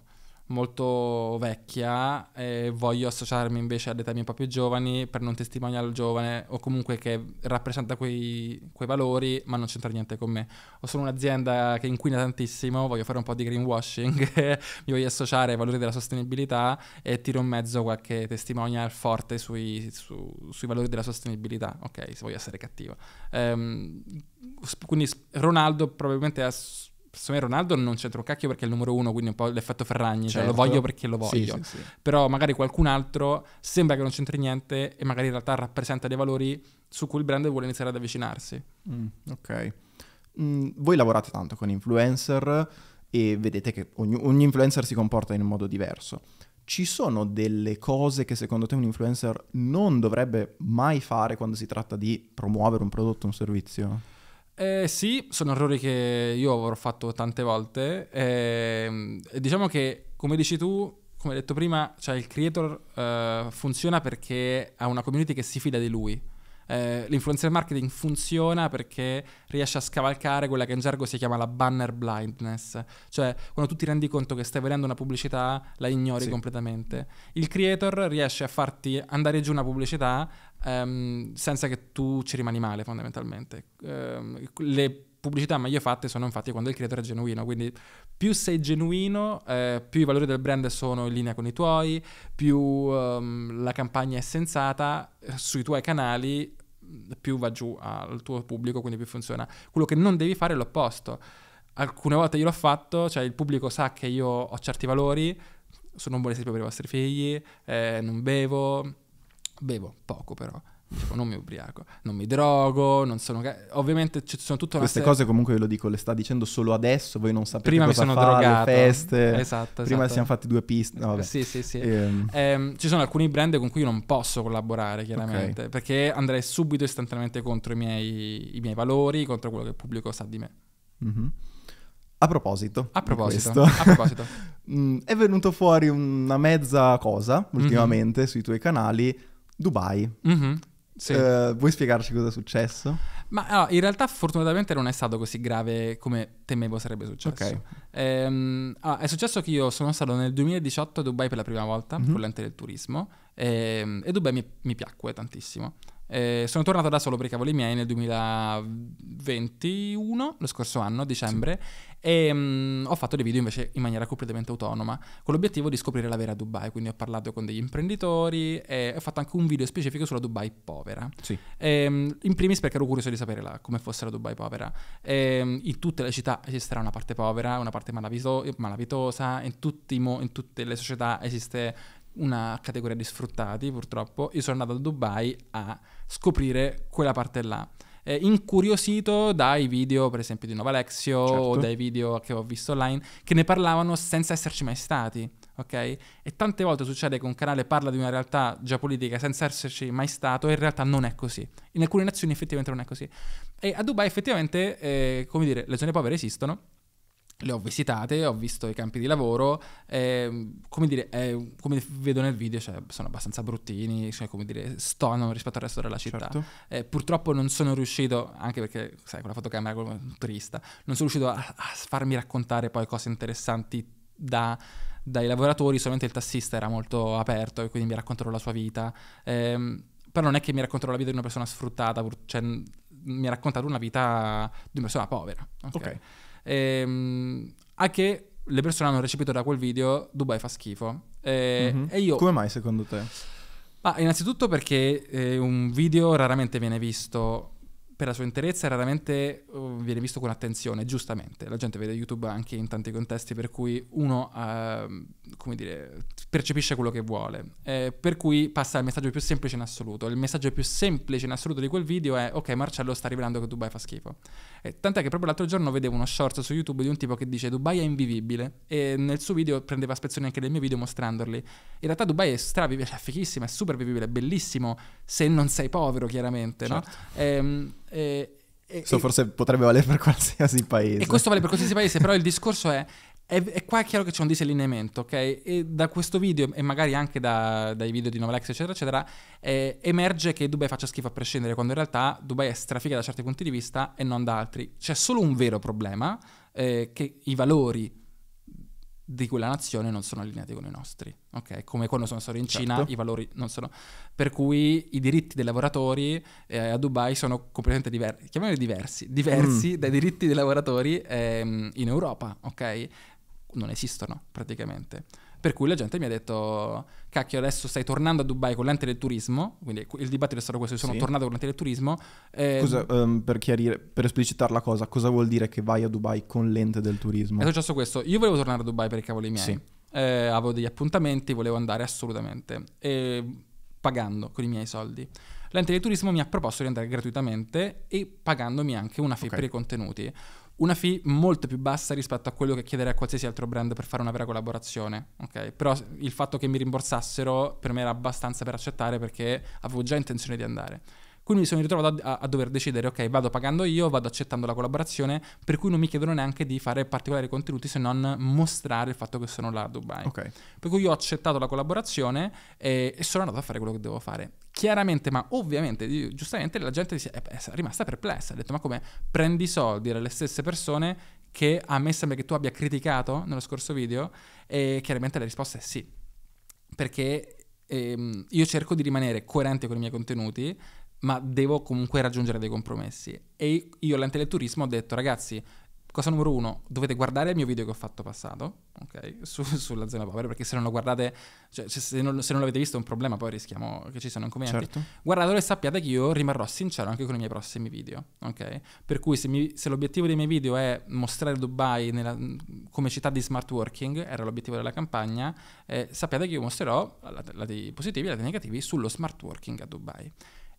molto vecchia e voglio associarmi invece a dei temi un po' più giovani per non testimoniare il giovane o comunque che rappresenta quei, quei valori ma non c'entra niente con me. O sono un'azienda che inquina tantissimo, voglio fare un po' di greenwashing, mi voglio associare ai valori della sostenibilità e tiro in mezzo qualche testimonial forte sui, su, sui valori della sostenibilità, ok, se voglio essere cattivo. Ehm, quindi Ronaldo probabilmente ha secondo me Ronaldo non c'entra un cacchio perché è il numero uno, quindi un po' l'effetto Ferragni, certo. cioè lo voglio certo. perché lo voglio. Sì, sì, sì. Però magari qualcun altro sembra che non c'entri niente e magari in realtà rappresenta dei valori su cui il brand vuole iniziare ad avvicinarsi. Mm, ok. Mm, voi lavorate tanto con influencer e vedete che ogni, ogni influencer si comporta in un modo diverso. Ci sono delle cose che secondo te un influencer non dovrebbe mai fare quando si tratta di promuovere un prodotto, o un servizio? Eh, sì, sono errori che io avrò fatto tante volte. Eh, diciamo che, come dici tu, come hai detto prima, cioè il creator eh, funziona perché ha una community che si fida di lui. Eh, l'influencer marketing funziona perché riesce a scavalcare quella che in gergo si chiama la banner blindness, cioè quando tu ti rendi conto che stai vedendo una pubblicità la ignori sì. completamente. Il creator riesce a farti andare giù una pubblicità um, senza che tu ci rimani male fondamentalmente. Um, le pubblicità meglio fatte sono infatti quando il creator è genuino, quindi più sei genuino, eh, più i valori del brand sono in linea con i tuoi, più um, la campagna è sensata eh, sui tuoi canali, più va giù al tuo pubblico, quindi più funziona. Quello che non devi fare è l'opposto. Alcune volte io l'ho fatto, cioè il pubblico sa che io ho certi valori, sono un buon esempio per i vostri figli, eh, non bevo, Bevo poco però. Dico, non mi ubriaco, non mi drogo, non sono... Ovviamente ci sono tutte Queste serie... cose comunque ve lo dico, le sta dicendo solo adesso, voi non sapete Prima mi sono fare, drogato. feste... Esatto, Prima esatto. siamo fatti due piste... No, sì, sì, sì. Ehm. Ehm, ci sono alcuni brand con cui io non posso collaborare, chiaramente, okay. perché andrei subito istantaneamente contro i miei, i miei, valori, contro quello che il pubblico sa di me. Mm-hmm. A proposito, a proposito, a proposito. Mm, è venuto fuori una mezza cosa mm-hmm. ultimamente mm-hmm. sui tuoi canali Dubai. Mm-hmm. Sì. Uh, vuoi spiegarci cosa è successo? Ma no, ah, in realtà fortunatamente non è stato così grave come temevo sarebbe successo. Okay. Ehm, ah, è successo che io sono stato nel 2018 a Dubai per la prima volta mm-hmm. con l'ente del turismo e, ehm, e Dubai mi, mi piacque tantissimo. Eh, sono tornato da solo per i cavoli miei nel 2021, lo scorso anno, a dicembre, sì. e mh, mm, ho fatto dei video invece in maniera completamente autonoma, con l'obiettivo di scoprire la vera Dubai, quindi ho parlato con degli imprenditori e ho fatto anche un video specifico sulla Dubai povera. Sì. E, ehm, mh, in primis perché ero curioso di sapere la, come fosse la Dubai povera. E, ehm, mh, in tutte le città esisterà una parte povera, una parte malavito- malavitosa, in, mo- in tutte le società esiste una categoria di sfruttati purtroppo. Io sono andato a Dubai a scoprire quella parte là. Eh, incuriosito dai video, per esempio, di Novalexio certo. o dai video che ho visto online che ne parlavano senza esserci mai stati. Ok? E tante volte succede che un canale parla di una realtà geopolitica senza esserci mai stato e in realtà non è così. In alcune nazioni effettivamente non è così. E a Dubai effettivamente, eh, come dire, le zone povere esistono, le ho visitate, ho visto i campi di lavoro, eh, come dire, eh, come vedo nel video, cioè, sono abbastanza bruttini, cioè, come dire, stonano rispetto al resto della città. Certo. Eh, purtroppo non sono riuscito, anche perché, sai, con la fotocamera come turista, non sono riuscito a, a farmi raccontare poi cose interessanti da dai lavoratori, solamente il tassista era molto aperto e quindi mi raccontò la sua vita. Eh, però non è che mi racconterò la vita di una persona sfruttata, cioè, mi ha raccontato una vita di una persona povera. Ok. Okay ehm, a che le persone hanno recepito da quel video Dubai fa schifo. Eh, mm-hmm. io... Come mai secondo te? Ah, innanzitutto perché eh, un video raramente viene visto per la sua interezza raramente uh, viene visto con attenzione, giustamente. La gente vede YouTube anche in tanti contesti per cui uno, eh, come dire, percepisce quello che vuole. Eh, per cui passa al messaggio più semplice in assoluto. Il messaggio più semplice in assoluto di quel video è ok, Marcello sta rivelando che Dubai fa schifo. Eh, tant'è che proprio l'altro giorno vedevo uno short su YouTube di un tipo che dice Dubai è invivibile e nel suo video prendeva spezzoni anche del mio video mostrandoli. In realtà Dubai è stravivibile, cioè, è fichissimo, è super vivibile, è bellissimo se non sei povero chiaramente, certo. no? Ehm, eh, questo e, forse potrebbe valere per qualsiasi paese. E questo vale per qualsiasi paese, però il discorso è, è, è, qua è chiaro che c'è un disallineamento, ok? E da questo video, e magari anche da, dai video di Novalex, eccetera, eccetera, eh, emerge che Dubai faccia schifo a prescindere, quando in realtà Dubai è strafiga da certi punti di vista e non da altri. C'è solo un vero problema, eh, che i valori di quella nazione non sono allineati con i nostri, ok? Come quando sono stato in Cina certo. i valori non sono... Per cui i diritti dei lavoratori eh, a Dubai sono completamente diversi, chiamiamoli diversi, diversi mm. dai diritti dei lavoratori ehm, in Europa, ok? Non esistono praticamente. Per cui la gente mi ha detto, cacchio adesso stai tornando a Dubai con l'ente del turismo, quindi il dibattito è stato questo, sono sì. tornato con l'ente del turismo. Eh, Scusa, um, per chiarire, per esplicitare la cosa, cosa vuol dire che vai a Dubai con l'ente del turismo? È successo questo, io volevo tornare a Dubai per i cavoli miei, sì. eh, avevo degli appuntamenti, volevo andare assolutamente, E pagando con i miei soldi. L'ente del turismo mi ha proposto di andare gratuitamente e pagandomi anche una fee okay. per i contenuti una fee molto più bassa rispetto a quello che chiederei a qualsiasi altro brand per fare una vera collaborazione, ok? Però il fatto che mi rimborsassero per me era abbastanza per accettare perché avevo già intenzione di andare. Quindi mi sono ritrovato a, a, dover decidere, ok, vado pagando io, vado accettando la collaborazione, per cui non mi chiedono neanche di fare particolari contenuti se non mostrare il fatto che sono là a Dubai. Okay. Per cui io ho accettato la collaborazione e, e sono andato a fare quello che devo fare chiaramente, ma ovviamente, giustamente, la gente eh, è rimasta perplessa. Ha detto: Ma come prendi soldi dalle stesse persone che a me sembra che tu abbia criticato nello scorso video? E chiaramente la risposta è sì, perché ehm, io cerco di rimanere coerente con i miei contenuti ma devo comunque raggiungere dei compromessi. E io all'intelletturismo ho detto, ragazzi, cosa numero uno, dovete guardare il mio video che ho fatto passato, ok, Su, sulla zona povera, perché se non lo guardate, cioè, se, non, se non l'avete visto è un problema, poi rischiamo che ci siano inconvenienti. Certo. Guardatelo e sappiate che io rimarrò sincero anche con i miei prossimi video, ok? Per cui se, mi, se l'obiettivo dei miei video è mostrare Dubai nella, come città di smart working, era l'obiettivo della campagna, eh, sappiate che io mostrerò lati la positivi e lati negativi sullo smart working a Dubai.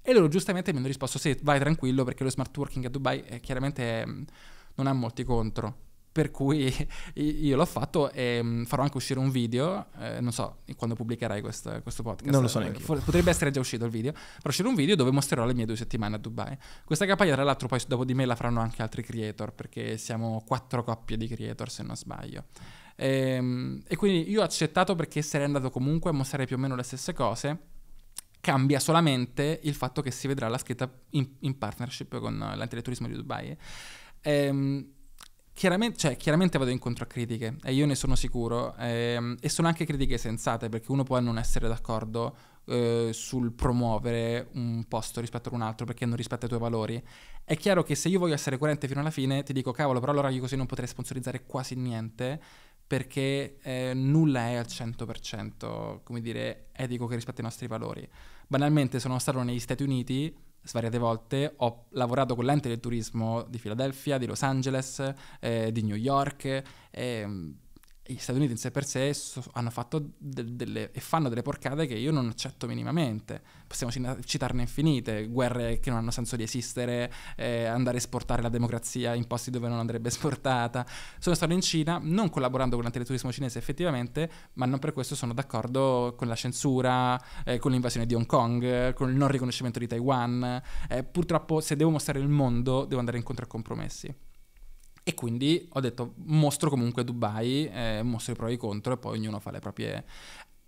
E loro giustamente mi hanno risposto: Sì, vai tranquillo perché lo smart working a Dubai eh, chiaramente eh, non ha molti contro. Per cui io l'ho fatto e mm, farò anche uscire un video. Eh, non so quando pubblicherai questo, questo podcast. Non lo so neanche. Eh, potrebbe essere già uscito il video. Però uscire un video dove mostrerò le mie due settimane a Dubai. Questa campagna, tra l'altro, poi dopo di me la faranno anche altri creator. Perché siamo quattro coppie di creator, se non sbaglio. E, ehm, e quindi io ho accettato perché sarei andato comunque a mostrare più o meno le stesse cose Cambia solamente il fatto che si vedrà la scritta in, in partnership con l'antireturismo di Dubai. Ehm, Chiaramente, cioè, chiaramente, vado incontro a critiche e io ne sono sicuro ehm, e sono anche critiche sensate perché uno può non essere d'accordo eh, sul promuovere un posto rispetto ad un altro perché non rispetta i tuoi valori. È chiaro che se io voglio essere coerente fino alla fine ti dico cavolo però allora io così non potrei sponsorizzare quasi niente perché eh, nulla è al 100%, come dire, etico che rispetta i nostri valori. Banalmente sono stato negli Stati Uniti svariate volte, ho lavorato con l'ente del turismo di Filadelfia, di Los Angeles, eh, di New York, eh, gli Stati Uniti in sé per sé so, hanno fatto de- delle, e fanno delle porcate che io non accetto minimamente. Possiamo citarne infinite, guerre che non hanno senso di esistere, eh, andare a esportare la democrazia in posti dove non andrebbe esportata. Sono stato in Cina, non collaborando con l'antiterrorismo cinese effettivamente, ma non per questo sono d'accordo con la censura, eh, con l'invasione di Hong Kong, con il non riconoscimento di Taiwan. Eh, purtroppo se devo mostrare il mondo devo andare incontro a compromessi. E quindi ho detto mostro comunque Dubai, eh, mostro i pro e i contro e poi ognuno fa le proprie...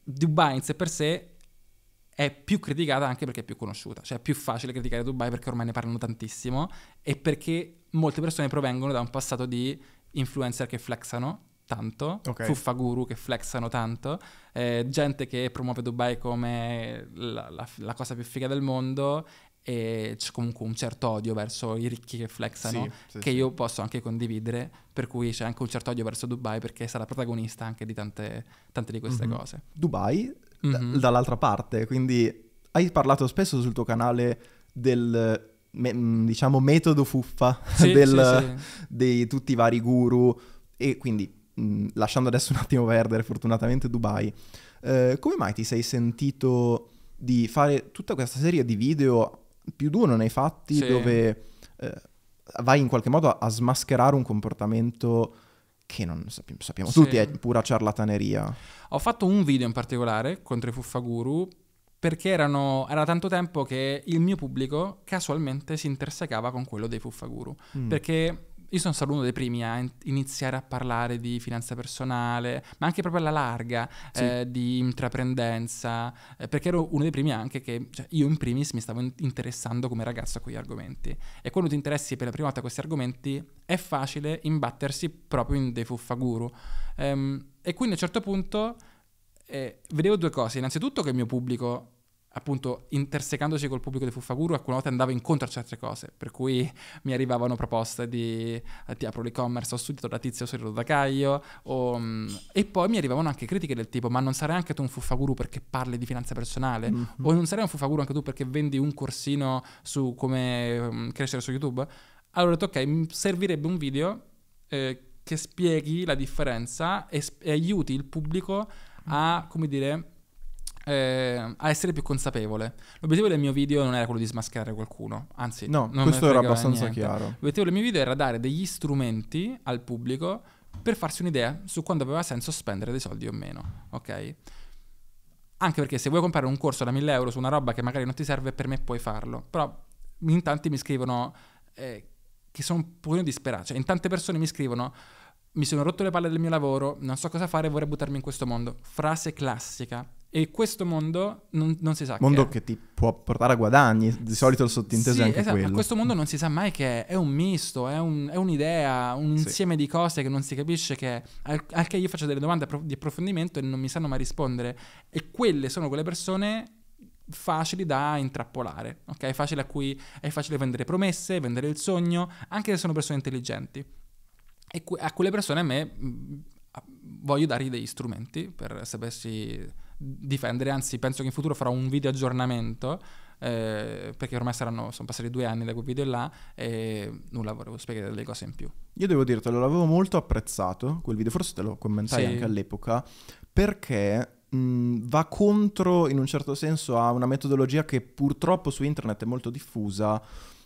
Dubai in sé per sé è più criticata anche perché è più conosciuta, cioè è più facile criticare Dubai perché ormai ne parlano tantissimo e perché molte persone provengono da un passato di influencer che flexano tanto, okay. fuffa guru che flexano tanto, eh, gente che promuove Dubai come la, la, la, cosa più figa del mondo e c'è comunque un certo odio verso i ricchi che flexano sì, sì, che sì. io posso anche condividere per cui c'è anche un certo odio verso Dubai perché sarà protagonista anche di tante, tante di queste mm-hmm. cose Dubai mm-hmm. d- dall'altra parte quindi hai parlato spesso sul tuo canale del me- mm, diciamo metodo fuffa del, di tutti i vari guru e quindi mh, mm, lasciando adesso un attimo perdere fortunatamente Dubai eh, come mai ti sei sentito di fare tutta questa serie di video più di uno nei fatti sì. dove eh, vai in qualche modo a, a, smascherare un comportamento che non sappiamo, sappiamo sì. tutti, è pura ciarlataneria. Ho fatto un video in particolare contro i Fuffaguru perché erano, era tanto tempo che il mio pubblico casualmente si intersecava con quello dei Fuffaguru. Mm. Perché io sono stato uno dei primi a iniziare a parlare di finanza personale, ma anche proprio alla larga, sì. eh, di intraprendenza, eh, perché ero uno dei primi anche che cioè, io in primis mi stavo interessando come ragazzo a quegli argomenti. E quando ti interessi per la prima volta a questi argomenti è facile imbattersi proprio in dei fuffaguru. Ehm, e quindi a un certo punto eh, vedevo due cose. Innanzitutto che il mio pubblico appunto intersecandosi col pubblico di Fuffaguru alcune volte andavo incontro a certe cose per cui mi arrivavano proposte di eh, ti apro l'e-commerce ho studiato da Tizio sono da Caio o, mm, e poi mi arrivavano anche critiche del tipo ma non sarai anche tu un Fuffaguru perché parli di finanza personale mm-hmm. o non sarai un Fuffaguru anche tu perché vendi un corsino su come mm, crescere su YouTube allora ho detto ok mi servirebbe un video eh, che spieghi la differenza e, e aiuti il pubblico a mm. come dire eh, a essere più consapevole. L'obiettivo del mio video non era quello di smascherare qualcuno, anzi, no, questo era abbastanza niente. chiaro. L'obiettivo del mio video era dare degli strumenti al pubblico per farsi un'idea su quando aveva senso spendere dei soldi o meno, ok? Anche perché se vuoi comprare un corso da 1000 euro su una roba che magari non ti serve, per me puoi farlo. Però in tanti mi scrivono eh, che sono un pochino disperato. Cioè, in tante persone mi scrivono mi sono rotto le palle del mio lavoro, non so cosa fare, vorrei buttarmi in questo mondo. Frase classica e questo mondo non, non si sa. Mondo che, che, ti può portare a guadagni, di solito il sottinteso sì, è anche esatto, quello. Ma questo mondo non si sa mai che è, un misto, è, un'idea, un, sì. insieme di cose che non si capisce, che al, che io faccio delle domande di approfondimento e non mi sanno mai rispondere. E quelle sono quelle persone facili da intrappolare, ok? facile, a cui, è facile vendere promesse, vendere il sogno, anche se sono persone intelligenti. E a quelle persone a me mm, voglio dargli degli strumenti per sapersi difendere, anzi penso che in futuro farò un video aggiornamento eh, perché ormai saranno, sono passati due anni da quel video là e nulla, volevo spiegare delle cose in più. Io devo dirtelo, l'avevo molto apprezzato quel video, forse te lo commentai sì. anche all'epoca, perché mh, va contro in un certo senso a una metodologia che purtroppo su internet è molto diffusa,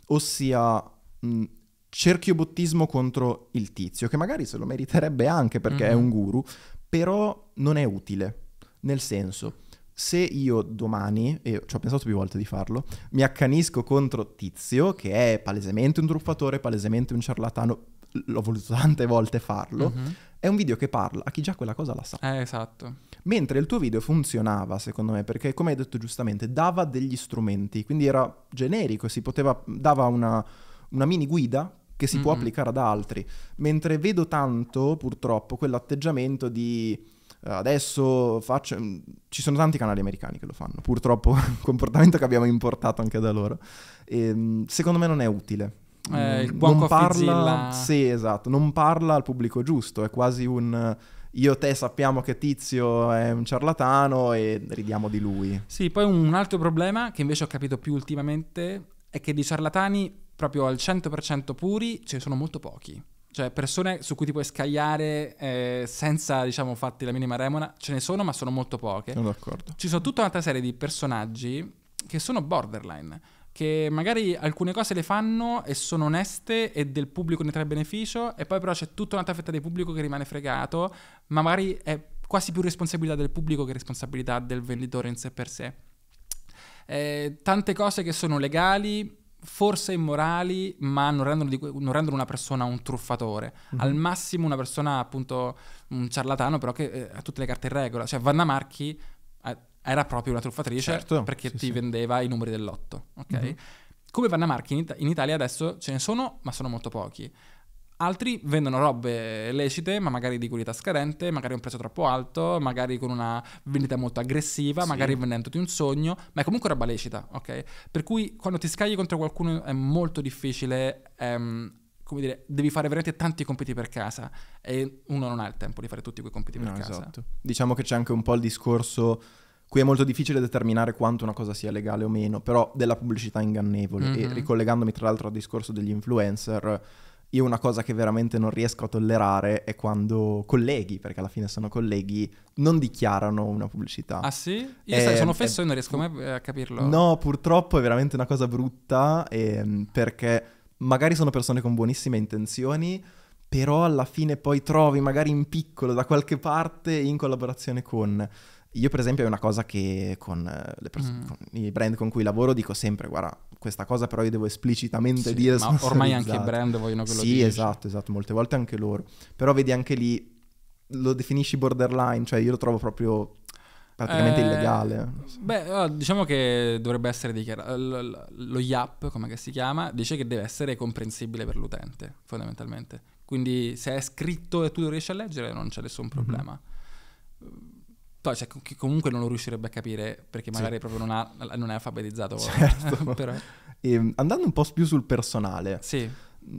ossia... Mh, cerchiobottismo contro il tizio, che magari se lo meriterebbe anche perché mm-hmm. è un guru, però non è utile. Nel senso, se io domani, e ci ho pensato più volte di farlo, mi accanisco contro Tizio, che è palesemente un truffatore, palesemente un ciarlatano, l'ho voluto tante volte farlo, mm-hmm. è un video che parla a chi già quella cosa la sa. Eh, esatto. Mentre il tuo video funzionava, secondo me, perché, come hai detto giustamente, dava degli strumenti, quindi era generico, si poteva, dava una, una mini guida che si mm-hmm. può applicare ad altri. Mentre vedo tanto, purtroppo, quell'atteggiamento di adesso faccio... Mm, ci sono tanti canali americani che lo fanno, purtroppo è un comportamento che abbiamo importato anche da loro. E, ehm, secondo me non è utile. Eh, il non parla... Sì, esatto, non parla al pubblico giusto, è quasi un io e te sappiamo che Tizio è un ciarlatano e ridiamo di lui. Sì, poi un altro problema che invece ho capito più ultimamente è che di ciarlatani proprio al 100% puri ce ne sono molto pochi. Cioè, persone su cui ti puoi scagliare eh, senza, diciamo, fatti la minima remona, ce ne sono, ma sono molto poche. Sono d'accordo. Ci sono tutta un'altra serie di personaggi che sono borderline, che magari alcune cose le fanno e sono oneste e del pubblico ne trae beneficio, e poi però c'è tutta un'altra fetta del pubblico che rimane fregato, ma magari è quasi più responsabilità del pubblico che responsabilità del venditore in sé per sé. Eh, tante cose che sono legali forse immorali, ma non rendono, di, non rendono, una persona un truffatore. Mm-hmm. Al massimo una persona, appunto, un ciarlatano, però che eh, ha tutte le carte in regola. Cioè, Vanna Marchi eh, era proprio una truffatrice certo, perché sì, ti sì. vendeva i numeri dell'otto, ok? Mm-hmm. Come Vanna Marchi in, It- in Italia adesso ce ne sono, ma sono molto pochi. Altri vendono robe lecite, ma magari di qualità scadente, magari a un prezzo troppo alto, magari con una vendita molto aggressiva, sì. magari vendendoti un sogno, ma è comunque roba lecita, ok? Per cui quando ti scagli contro qualcuno è molto difficile, ehm, come dire, devi fare veramente tanti compiti per casa e uno non ha il tempo di fare tutti quei compiti per no, casa. Esatto. Diciamo che c'è anche un po' il discorso Qui è molto difficile determinare quanto una cosa sia legale o meno, però della pubblicità ingannevole. Mm-hmm. E ricollegandomi tra l'altro al discorso degli influencer, io una cosa che veramente non riesco a tollerare è quando colleghi, perché alla fine sono colleghi, non dichiarano una pubblicità. Ah sì? Io eh, sono eh, fesso e non riesco mai a capirlo. No, purtroppo è veramente una cosa brutta eh, perché magari sono persone con buonissime intenzioni, però alla fine poi trovi magari in piccolo da qualche parte in collaborazione con... Io per esempio è una cosa che con, eh, pers- mm. con i brand con cui lavoro dico sempre, guarda, questa cosa però io devo esplicitamente sì, dire. Ma ormai anche i esatto. brand vogliono che lo Sì, dici. esatto, esatto, molte volte anche loro. Però vedi anche lì, lo definisci borderline, cioè io lo trovo proprio praticamente eh, illegale. Beh, ah, diciamo che dovrebbe essere dichiarato. Lo YAP, come si chiama, dice che deve essere comprensibile per l'utente, fondamentalmente. Quindi se è scritto e tu lo riesci a leggere non c'è nessun mm-hmm. problema. Mm-hmm cioè, che comunque non lo riuscirebbe a capire perché magari sì. proprio non, ha, non, è alfabetizzato. Certo. e, ehm, andando un po' più sul personale. Sì.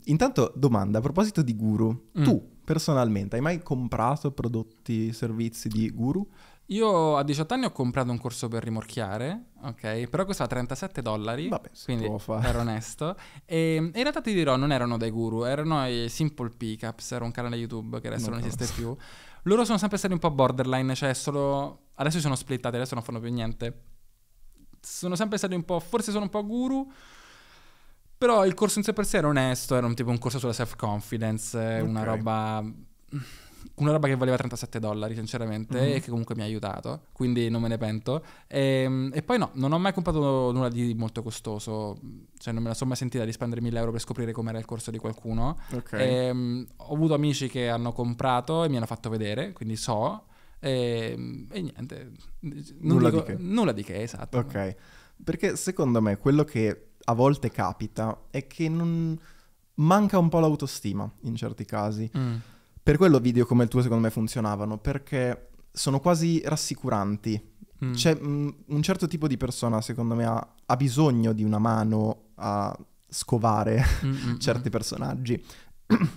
Intanto domanda a proposito di Guru. Mm. Tu personalmente hai mai comprato prodotti, servizi di Guru? Io a 18 anni ho comprato un corso per rimorchiare, ok? Però costava 37 dollari, Vabbè, quindi ero onesto. E in realtà ti dirò, non erano dai guru, erano i Simple Pickups, era un canale YouTube che adesso non, non esiste più. Loro sono sempre stati un po' borderline, cioè solo... Adesso si sono splittati, adesso non fanno più niente. Sono sempre stati un po'... forse sono un po' guru, però il corso in sé per sé era onesto, era un tipo un corso sulla self-confidence, eh, okay. una roba una roba che valeva 37 dollari, sinceramente, mm-hmm. e che comunque mi ha aiutato, quindi non me ne pento. E, ehm, e, poi no, non ho mai comprato nulla di molto costoso, cioè non me la sono mai sentita di spendere 1000 euro per scoprire com'era il corso di qualcuno. Okay. E, ehm, ho avuto amici che hanno comprato e mi hanno fatto vedere, quindi so, e, ehm, e niente, nulla, dico, di che. nulla di che, esatto. Ok, perché secondo me quello che a volte capita è che non manca un po' l'autostima in certi casi. Mm per quello video come il tuo secondo me funzionavano, perché sono quasi rassicuranti. Mm. C'è cioè, mh, mm, un certo tipo di persona, secondo me, ha, ha bisogno di una mano a scovare mm, mm, certi personaggi.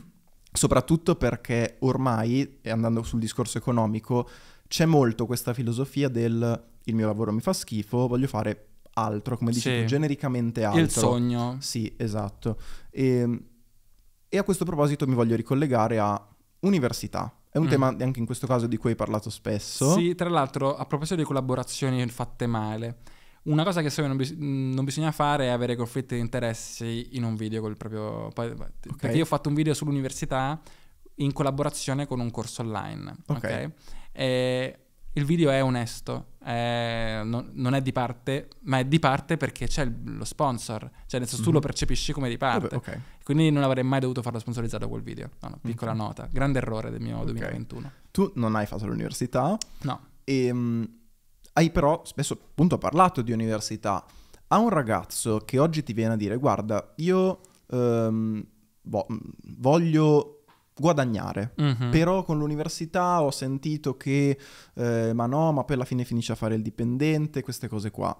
Soprattutto perché ormai, e andando sul discorso economico, c'è molto questa filosofia del il mio lavoro mi fa schifo, voglio fare altro, come dici sì. tu, genericamente altro. Il sogno. Sì, esatto. E, ehm, e a questo proposito mi voglio ricollegare a Università. È un mm. tema anche in questo caso di cui hai parlato spesso. Sì, tra l'altro a proposito di collaborazioni fatte male, una cosa che secondo me non, bis- mm, non, bisogna fare è avere conflitti di interessi in un video col proprio... Okay. Perché io ho fatto un video sull'università in collaborazione con un corso online. Ok. okay? E il video è onesto, è, non, non, è di parte, ma è di parte perché c'è il, lo sponsor, cioè nel senso mm-hmm. tu lo mhm. percepisci come di parte. Vabbè, okay. Quindi non avrei mai dovuto farlo sponsorizzato quel video. No, no, piccola mm-hmm. nota, grande errore del mio okay. 2021. Tu non hai fatto l'università? No. E, ehm, mh, hai però spesso appunto parlato di università. A un ragazzo che oggi ti viene a dire guarda, io ehm, boh, voglio guadagnare. Mm-hmm. Però con l'università ho sentito che, eh, ma no, ma poi alla fine finisce a fare il dipendente, queste cose qua.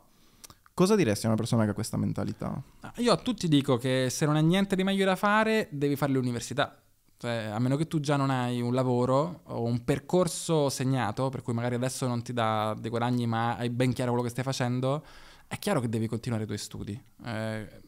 Cosa diresti a una persona che ha questa mentalità? Ah, io a tutti dico che se non hai niente di meglio da fare, devi fare l'università. Cioè, a meno che tu già non hai un lavoro o un percorso segnato, per cui magari adesso non ti dà dei guadagni, ma hai ben chiaro quello che stai facendo, è chiaro che devi continuare i tuoi studi. Eh,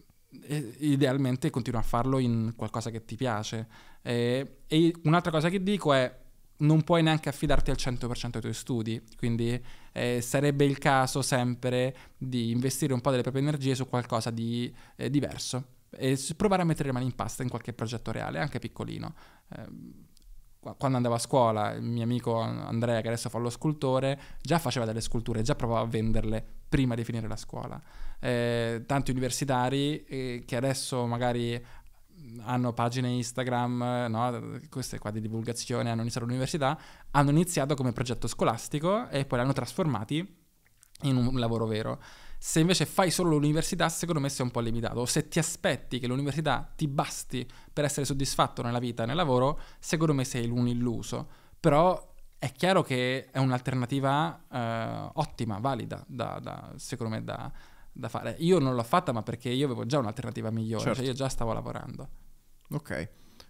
idealmente continua a farlo in qualcosa che ti piace. Eh, e un'altra cosa che dico è non puoi neanche affidarti al 100% ai tuoi studi, quindi eh, sarebbe il caso sempre di investire un po' delle proprie energie su qualcosa di eh, diverso e provare a mettere le mani in pasta in qualche progetto reale, anche piccolino. Eh, quando andavo a scuola, il mio amico Andrea, che adesso fa lo scultore, già faceva delle sculture, già provava a venderle prima di finire la scuola. Eh, tanti universitari eh, che adesso magari hanno pagine Instagram, no? queste qua di divulgazione, hanno iniziato l'università, hanno iniziato come progetto scolastico e poi l'hanno trasformati in un lavoro vero. Se invece fai solo l'università, secondo me sei un po' limitato. se ti aspetti che l'università ti basti per essere soddisfatto nella vita e nel lavoro, secondo me sei un illuso. Però è chiaro che è un'alternativa eh, ottima, valida, da, da, secondo me, da, da fare. Io non l'ho fatta, ma perché io avevo già un'alternativa migliore, cioè certo. cioè io già stavo lavorando. Ok.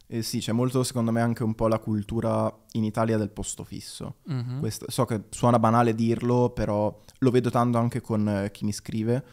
Eh sì, c'è molto secondo me anche un po' la cultura in Italia del posto fisso. Mm-hmm. Questo, so che suona banale dirlo, però lo vedo tanto anche con eh, chi mi scrive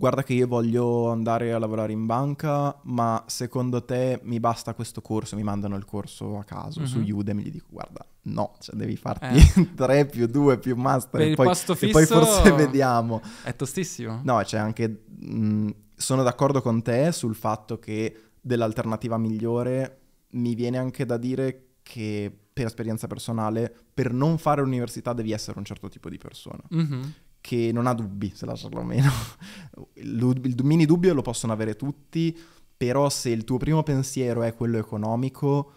guarda che io voglio andare a lavorare in banca, ma secondo te mi basta questo corso, mi mandano il corso a caso mm-hmm. su mhm. Udemy, gli dico guarda, no, cioè devi farti eh. 3 più due più master e poi, e poi, forse vediamo. È tostissimo. No, cioè anche mh, sono d'accordo con te sul fatto che dell'alternativa migliore mi viene anche da dire che per esperienza personale, per non fare l'università devi essere un certo tipo di persona. Mm-hmm che non ha dubbi, se lasciarlo la perlomeno. Il mini dubbio lo possono avere tutti, però se il tuo primo pensiero è quello economico,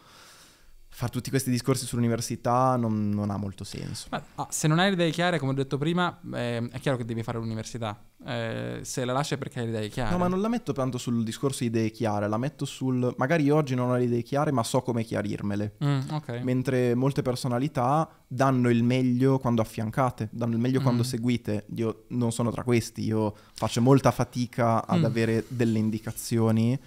fare tutti questi discorsi sull'università non, non ha molto senso. Ma, ah, se non hai le idee chiare, come ho detto prima, eh, è chiaro che devi fare l'università. Eh, se la lasci è perché hai le idee chiare. No, ma non la metto tanto sul discorso idee chiare, la metto sul... Magari io oggi non ho le idee chiare, ma so come chiarirmele. Mm, okay. Mentre molte personalità danno il meglio quando affiancate, danno il meglio mm. quando seguite. Io non sono tra questi, io faccio molta fatica ad mm. avere delle indicazioni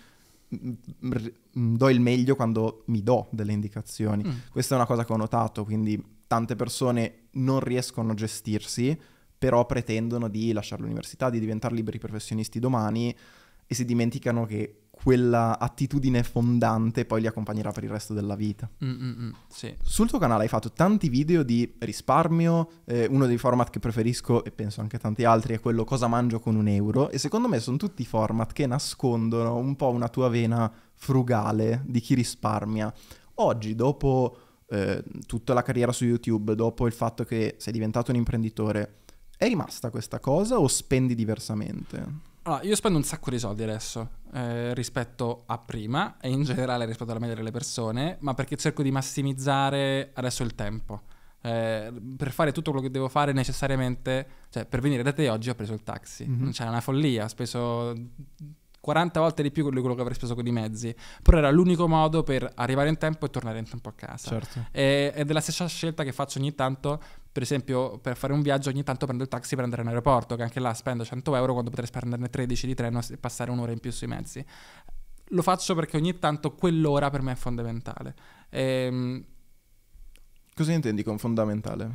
do il meglio quando mi do delle indicazioni. Mm. Questa è una cosa che ho notato, quindi tante persone non riescono a gestirsi, però pretendono di lasciare l'università, di diventare liberi professionisti domani e si dimenticano che quella attitudine fondante poi li accompagnerà per il resto della vita. Mm, mm, mm, sì. Sul tuo canale hai fatto tanti video di risparmio, eh, uno dei format che preferisco e penso anche tanti altri è quello cosa mangio con un euro e secondo me sono tutti format che nascondono un po' una tua vena frugale di chi risparmia. Oggi dopo eh, tutta la carriera su YouTube, dopo il fatto che sei diventato un imprenditore, è rimasta questa cosa o spendi diversamente? Allora, io spendo un sacco di soldi adesso eh, rispetto a prima e in generale rispetto alla media delle persone, ma perché cerco di massimizzare adesso il tempo. Eh, per fare tutto quello che devo fare necessariamente, cioè per venire da te oggi ho preso il taxi, mm-hmm. cioè è una follia, ho speso 40 volte di più di quello che avrei speso con i mezzi, però era l'unico modo per arrivare in tempo e tornare in tempo a casa. Certo. E, ed è la stessa scelta che faccio ogni tanto per esempio per fare un viaggio ogni tanto prendo il taxi per andare in aeroporto, che anche là spendo 100 euro quando potrei spenderne 13 di treno e passare un'ora in più sui mezzi. Lo faccio perché ogni tanto quell'ora per me è fondamentale. E... Ehm, Cosa intendi con fondamentale?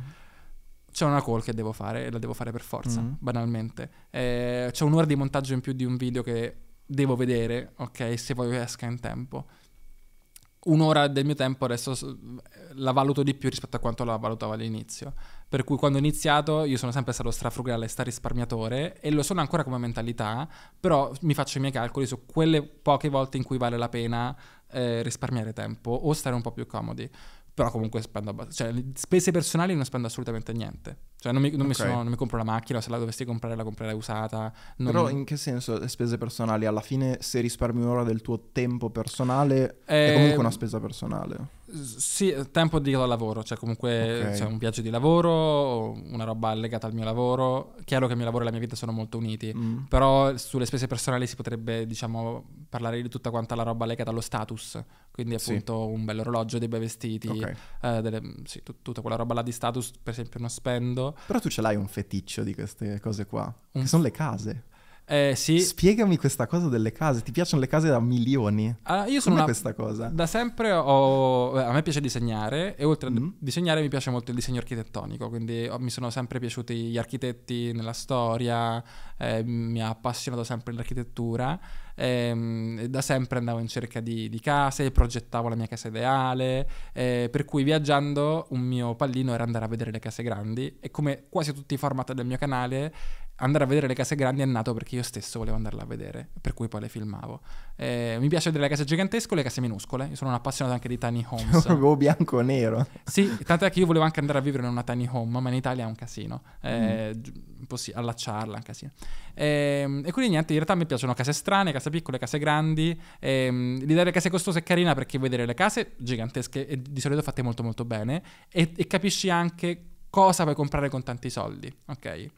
C'è una call che devo fare e la devo fare per forza, mm-hmm. banalmente. E... Eh, c'è un'ora di montaggio in più di un video che devo vedere, ok, se voglio esca in tempo un'ora del mio tempo adesso la valuto di più rispetto a quanto la valutavo all'inizio. Per cui quando ho iniziato io sono sempre stato strafrugale, sta risparmiatore e lo sono ancora come mentalità, però mi faccio i miei calcoli su quelle poche volte in cui vale la pena eh, risparmiare tempo o stare un po' più comodi. Però comunque spendo abbastanza. Cioè, spese personali non spendo assolutamente niente. Cioè, non mi, non okay. mi, sono, non mi compro la macchina, se la dovessi comprare la comprerei usata. Non... Però in che senso le spese personali? Alla fine se risparmi un'ora del tuo tempo personale eh... è comunque una spesa personale. Sì, tempo di lavoro, cioè comunque okay. cioè, un viaggio di lavoro, una roba legata al mio lavoro. Chiaro che il mio lavoro e la mia vita sono molto uniti, mm. però sulle spese personali si potrebbe, diciamo, parlare di tutta quanta la roba legata allo status, quindi appunto sì. un bel orologio, dei bei vestiti, okay. eh, delle, sì, tut- tutta quella roba là di status, per esempio, non spendo. Però tu ce l'hai un feticcio di queste cose qua, un... che sono le case. Eh, sì. Spiegami questa cosa delle case. Ti piacciono le case da milioni? Ah, io sono Com'è una... questa cosa. Da sempre ho. a me piace disegnare e oltre mm. a disegnare mi piace molto il disegno architettonico. Quindi ho... mi sono sempre piaciuti gli architetti nella storia. Eh, mi ha appassionato sempre l'architettura. Eh, da sempre andavo in cerca di, di, case, progettavo la mia casa ideale, eh, per cui viaggiando un mio pallino era andare a vedere le case grandi e come quasi tutti i format del mio canale andare a vedere le case grandi è nato perché io stesso volevo andarla a vedere, per cui poi le filmavo. Eh, mi piace vedere le case gigantesche e le case minuscole, io sono un appassionato anche di tiny homes. Cioè, proprio bianco o nero. Sì, tanto è che io volevo anche andare a vivere in una tiny home, ma in Italia è un casino, eh, mm. possi- allacciarla è un casino. Eh, e quindi niente, in realtà mi piacciono case strane, case piccole, case grandi, ehm, l'idea delle case costose è carina perché vedere le case gigantesche e di solito fatte molto molto bene e, e capisci anche cosa puoi comprare con tanti soldi, ok?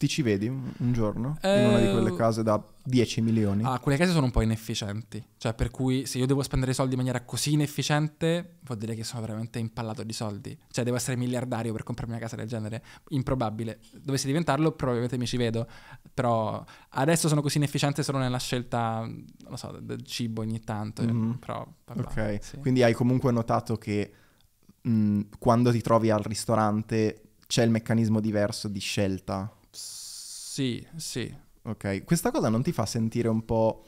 Ti ci vedi un giorno eh, in una di quelle eh, case da 10 milioni? Ah, quelle case sono un po' inefficienti. Cioè, per cui se io devo spendere soldi in maniera così inefficiente, vuol dire che sono veramente impallato di soldi. Cioè, devo essere miliardario per comprarmi una casa del genere. Improbabile. Dovessi diventarlo, probabilmente mi ci vedo. Però adesso sono così inefficiente solo nella scelta, non lo so, del cibo ogni tanto. Eh. Mm-hmm. Però, vabbè, ok, sì. quindi hai comunque notato che mh, mm, quando ti trovi al ristorante c'è il meccanismo diverso di scelta sì, sì. Ok, questa cosa non ti fa sentire un po',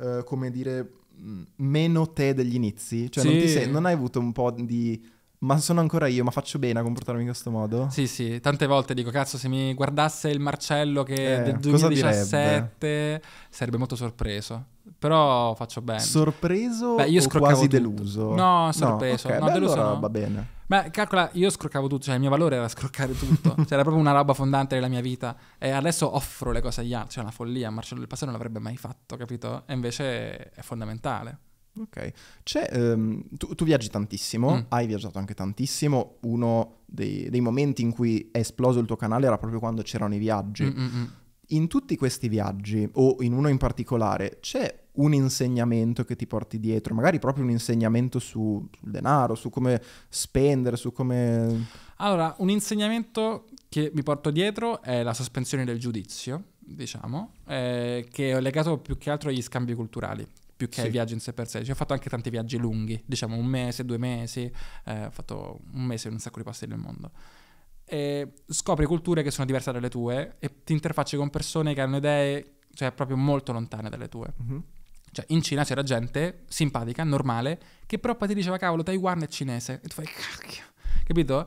eh, come dire, mm, meno te degli inizi? Cioè sì. non, sei, non hai avuto un po' di ma sono ancora io, ma faccio bene a comportarmi in questo modo? Sì, sì, tante volte dico, cazzo, se mi guardasse il Marcello che eh, del 2017 sarebbe molto sorpreso. Però faccio bene. Sorpreso Beh, io o quasi tutto. deluso? No, sorpreso. No, okay. no Beh, deluso allora no. va bene. Ma calcola, io scroccavo tutto, cioè il mio valore era scroccare tutto. cioè era proprio una roba fondante della mia vita. E adesso offro le cose agli altri, cioè una follia. Marcello del Passato non l'avrebbe mai fatto, capito? E invece è fondamentale. Ok, ehm, tu, tu, viaggi tantissimo, mm. hai viaggiato anche tantissimo, uno dei, dei, momenti in cui è esploso il tuo canale era proprio quando c'erano i viaggi. Mm-mm-mm. In tutti questi viaggi, o in uno in particolare, c'è un insegnamento che ti porti dietro, magari proprio un insegnamento su, sul denaro, su come spendere, su come... Allora, un insegnamento che mi porto dietro è la sospensione del giudizio, diciamo, eh, che è legato più che altro agli scambi culturali, più che sì. ai viaggi in sé per sé. Cioè, ho fatto anche tanti viaggi lunghi, diciamo un mese, due mesi, eh, ho fatto un mese in un sacco di posti del mondo. E scopri culture che sono diverse dalle tue e ti interfacci con persone che hanno idee, cioè, proprio molto lontane dalle tue. Mm-hmm. Cioè, in Cina c'era gente simpatica, normale, che però poi ti diceva, cavolo, Taiwan è cinese. E tu fai, cacchio, capito?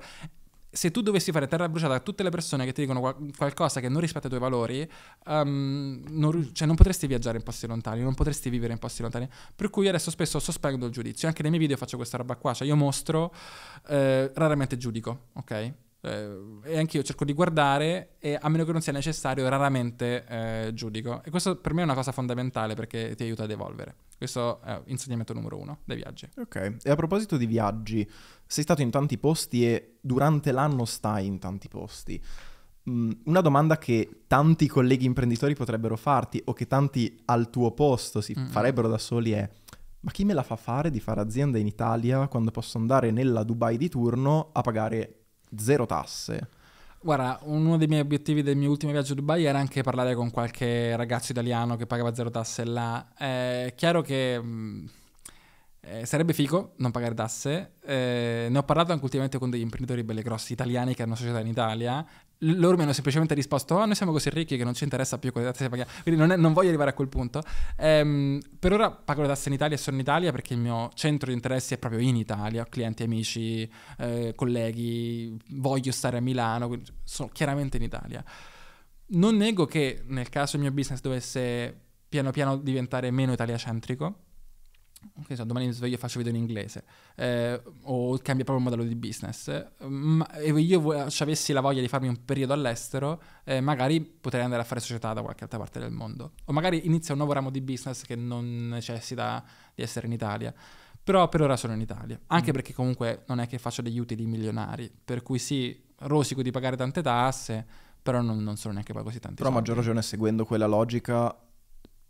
Se tu dovessi fare terra bruciata a tutte le persone che ti dicono qual- qualcosa che non rispetta i tuoi valori, um, non, cioè, non potresti viaggiare in posti lontani, non potresti vivere in posti lontani. Per cui adesso spesso sospendo il giudizio. Anche nei miei video faccio questa roba qua, cioè io mostro, eh, raramente giudico, ok? eh, e anche io cerco di guardare e a meno che non sia necessario raramente eh, giudico. E questo per me è una cosa fondamentale perché ti aiuta ad evolvere. Questo è insegnamento numero uno dei viaggi. Ok, e a proposito di viaggi, sei stato in tanti posti e durante l'anno stai in tanti posti. Mm, una domanda che tanti colleghi imprenditori potrebbero farti o che tanti al tuo posto si mm. farebbero da soli è ma chi me la fa fare di fare azienda in Italia quando posso andare nella Dubai di turno a pagare zero tasse. Guarda, uno dei miei obiettivi del mio ultimo viaggio a Dubai era anche parlare con qualche ragazzo italiano che pagava zero tasse là. È chiaro che mh, mm, eh, sarebbe figo non pagare tasse. Eh, ne ho parlato anche ultimamente con degli imprenditori belli grossi italiani che hanno società in Italia loro mi hanno semplicemente risposto: oh, noi siamo così ricchi che non ci interessa più quale tasse si paghiamo. Quindi non, è, non, voglio arrivare a quel punto. Ehm, per ora pago le tasse in Italia e sono in Italia perché il mio centro di interessi è proprio in Italia. Ho clienti, amici, eh, colleghi, voglio stare a Milano, quindi sono chiaramente in Italia. Non nego che nel caso il mio business dovesse piano piano diventare meno italiacentrico, che so, domani mi sveglio e faccio video in inglese, eh, o cambia proprio il modello di business, ma io se avessi la voglia di farmi un periodo all'estero, eh, magari potrei andare a fare società da qualche altra parte del mondo, o magari inizio un nuovo ramo di business che non necessita di essere in Italia. Però per ora sono in Italia, anche mm. perché comunque non è che faccio degli utili milionari, per cui sì, rosico di pagare tante tasse, però non, non sono neanche poi così tanti. Però a maggior ragione seguendo quella logica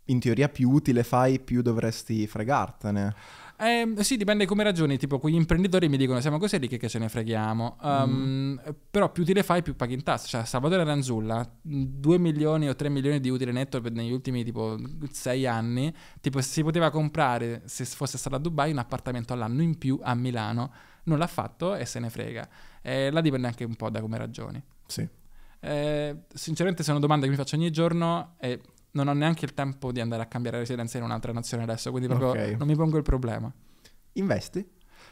in teoria più utile fai, più dovresti fregartene. Eh, sì, dipende come ragioni. Tipo, quegli imprenditori mi dicono: Siamo così ricchi che ce ne freghiamo. Um, mm. Però più utile fai, più paghi in tassa. Cioè, Salvatore Ranzulla, 2 milioni o 3 milioni di utile netto negli ultimi tipo 6 anni. Tipo, si poteva comprare, se fosse stato a Dubai, un appartamento all'anno in più a Milano. Non l'ha fatto e se ne frega. Eh, la dipende anche un po' da come ragioni. Sì. Eh, sinceramente, sono domande che mi faccio ogni giorno. E non ho neanche il tempo di andare a cambiare residenza in un'altra nazione adesso, quindi proprio okay. non mi pongo il problema. Investi?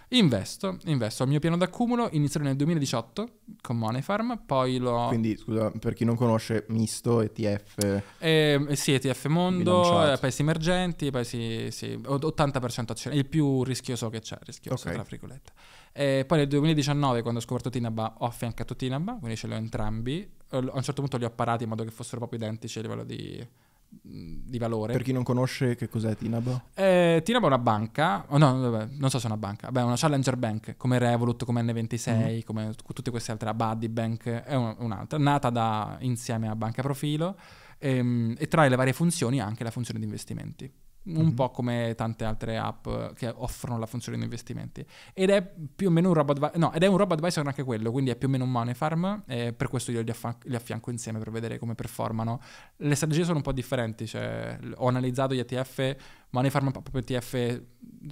Investo, investo. il mio piano d'accumulo, inizio nel 2018 con Moneyfarm, poi lo... Quindi, scusa, per chi non conosce, misto, ETF... Eh, sì, ETF mondo, eh, paesi emergenti, paesi... Sì, 80% azione, il più rischioso che c'è, rischioso okay. tra virgolette. E poi nel 2019, quando ho scoperto Tinaba, ho affiancato Tinaba, quindi ce li ho entrambi. A un certo punto li ho parati in modo che fossero proprio identici a livello di di valore. Per chi non conosce, che cos'è Tinab? Eh, Tinaba è una banca, oh no, vabbè, non so se è una banca, vabbè, è una challenger bank come Revolut, come N26, mm mm-hmm. come tutte queste altre, la Buddy Bank è un, un'altra, nata da, insieme a Banca Profilo e, ehm, e trae le varie funzioni anche la funzione di investimenti un mm-hmm. po' come tante altre app che offrono la funzione di investimenti. Ed è più o meno un robo advisor, no, ed è un robo advisor anche quello, quindi è più o meno un money farm, e per questo io li, affa- li, affianco insieme per vedere come performano. Le strategie sono un po' differenti, cioè ho analizzato gli ETF, money farm proprio ETF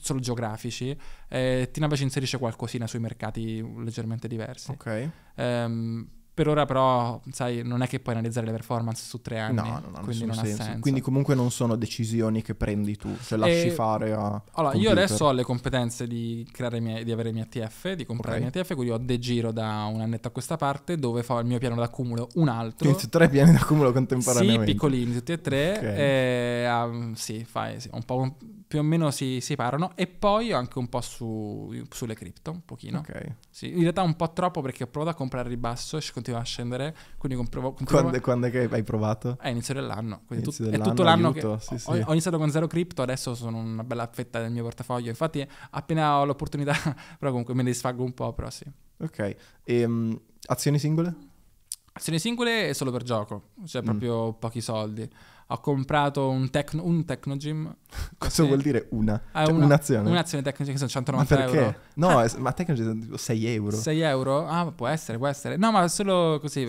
solo geografici, eh, Tinaba ci inserisce qualcosina sui mercati leggermente diversi. Ok. Um, per ora però, sai, non è che puoi analizzare le performance su tre anni. No, non ha quindi non senso. ha senso. Quindi comunque non sono decisioni che prendi tu, cioè lasci e... fare a Allora, computer. io adesso ho le competenze di, creare mie, di avere i miei ATF, di comprare okay. i miei ATF, quindi ho De Giro da un annetto a questa parte dove fa il mio piano d'accumulo un altro. Quindi tre piani d'accumulo contemporaneamente. Sì, piccolini tutti e tre. Okay. E, um, sì, fai sì, un po' un più o meno si separano e poi anche un po' su, sulle cripto, un pochino. Ok. Sì, in realtà un po' troppo perché ho provato a comprare il ribasso e continua a scendere, quindi compravo... Continuavo... Quando, quando è che hai provato? È eh, inizio dell'anno, quindi inizio tu, dell'anno, è tutto l'anno aiuto, che sì, sì. Ho, ho, iniziato con zero cripto, adesso sono una bella fetta del mio portafoglio, infatti appena ho l'opportunità, però comunque me ne sfago un po', però sì. Ok, e, um, azioni singole? Azioni singole solo per gioco, cioè mm. proprio mm. pochi soldi ho comprato un, tecno, un Tecnogym. Cosa sì. vuol dire una? Ah, cioè, una un'azione? Un'azione Tecnogym che sono 190 ma perché? euro. No, ah. è, ma Tecnogym sono tipo 6 euro. 6 euro? Ah, può essere, può essere. No, ma solo così.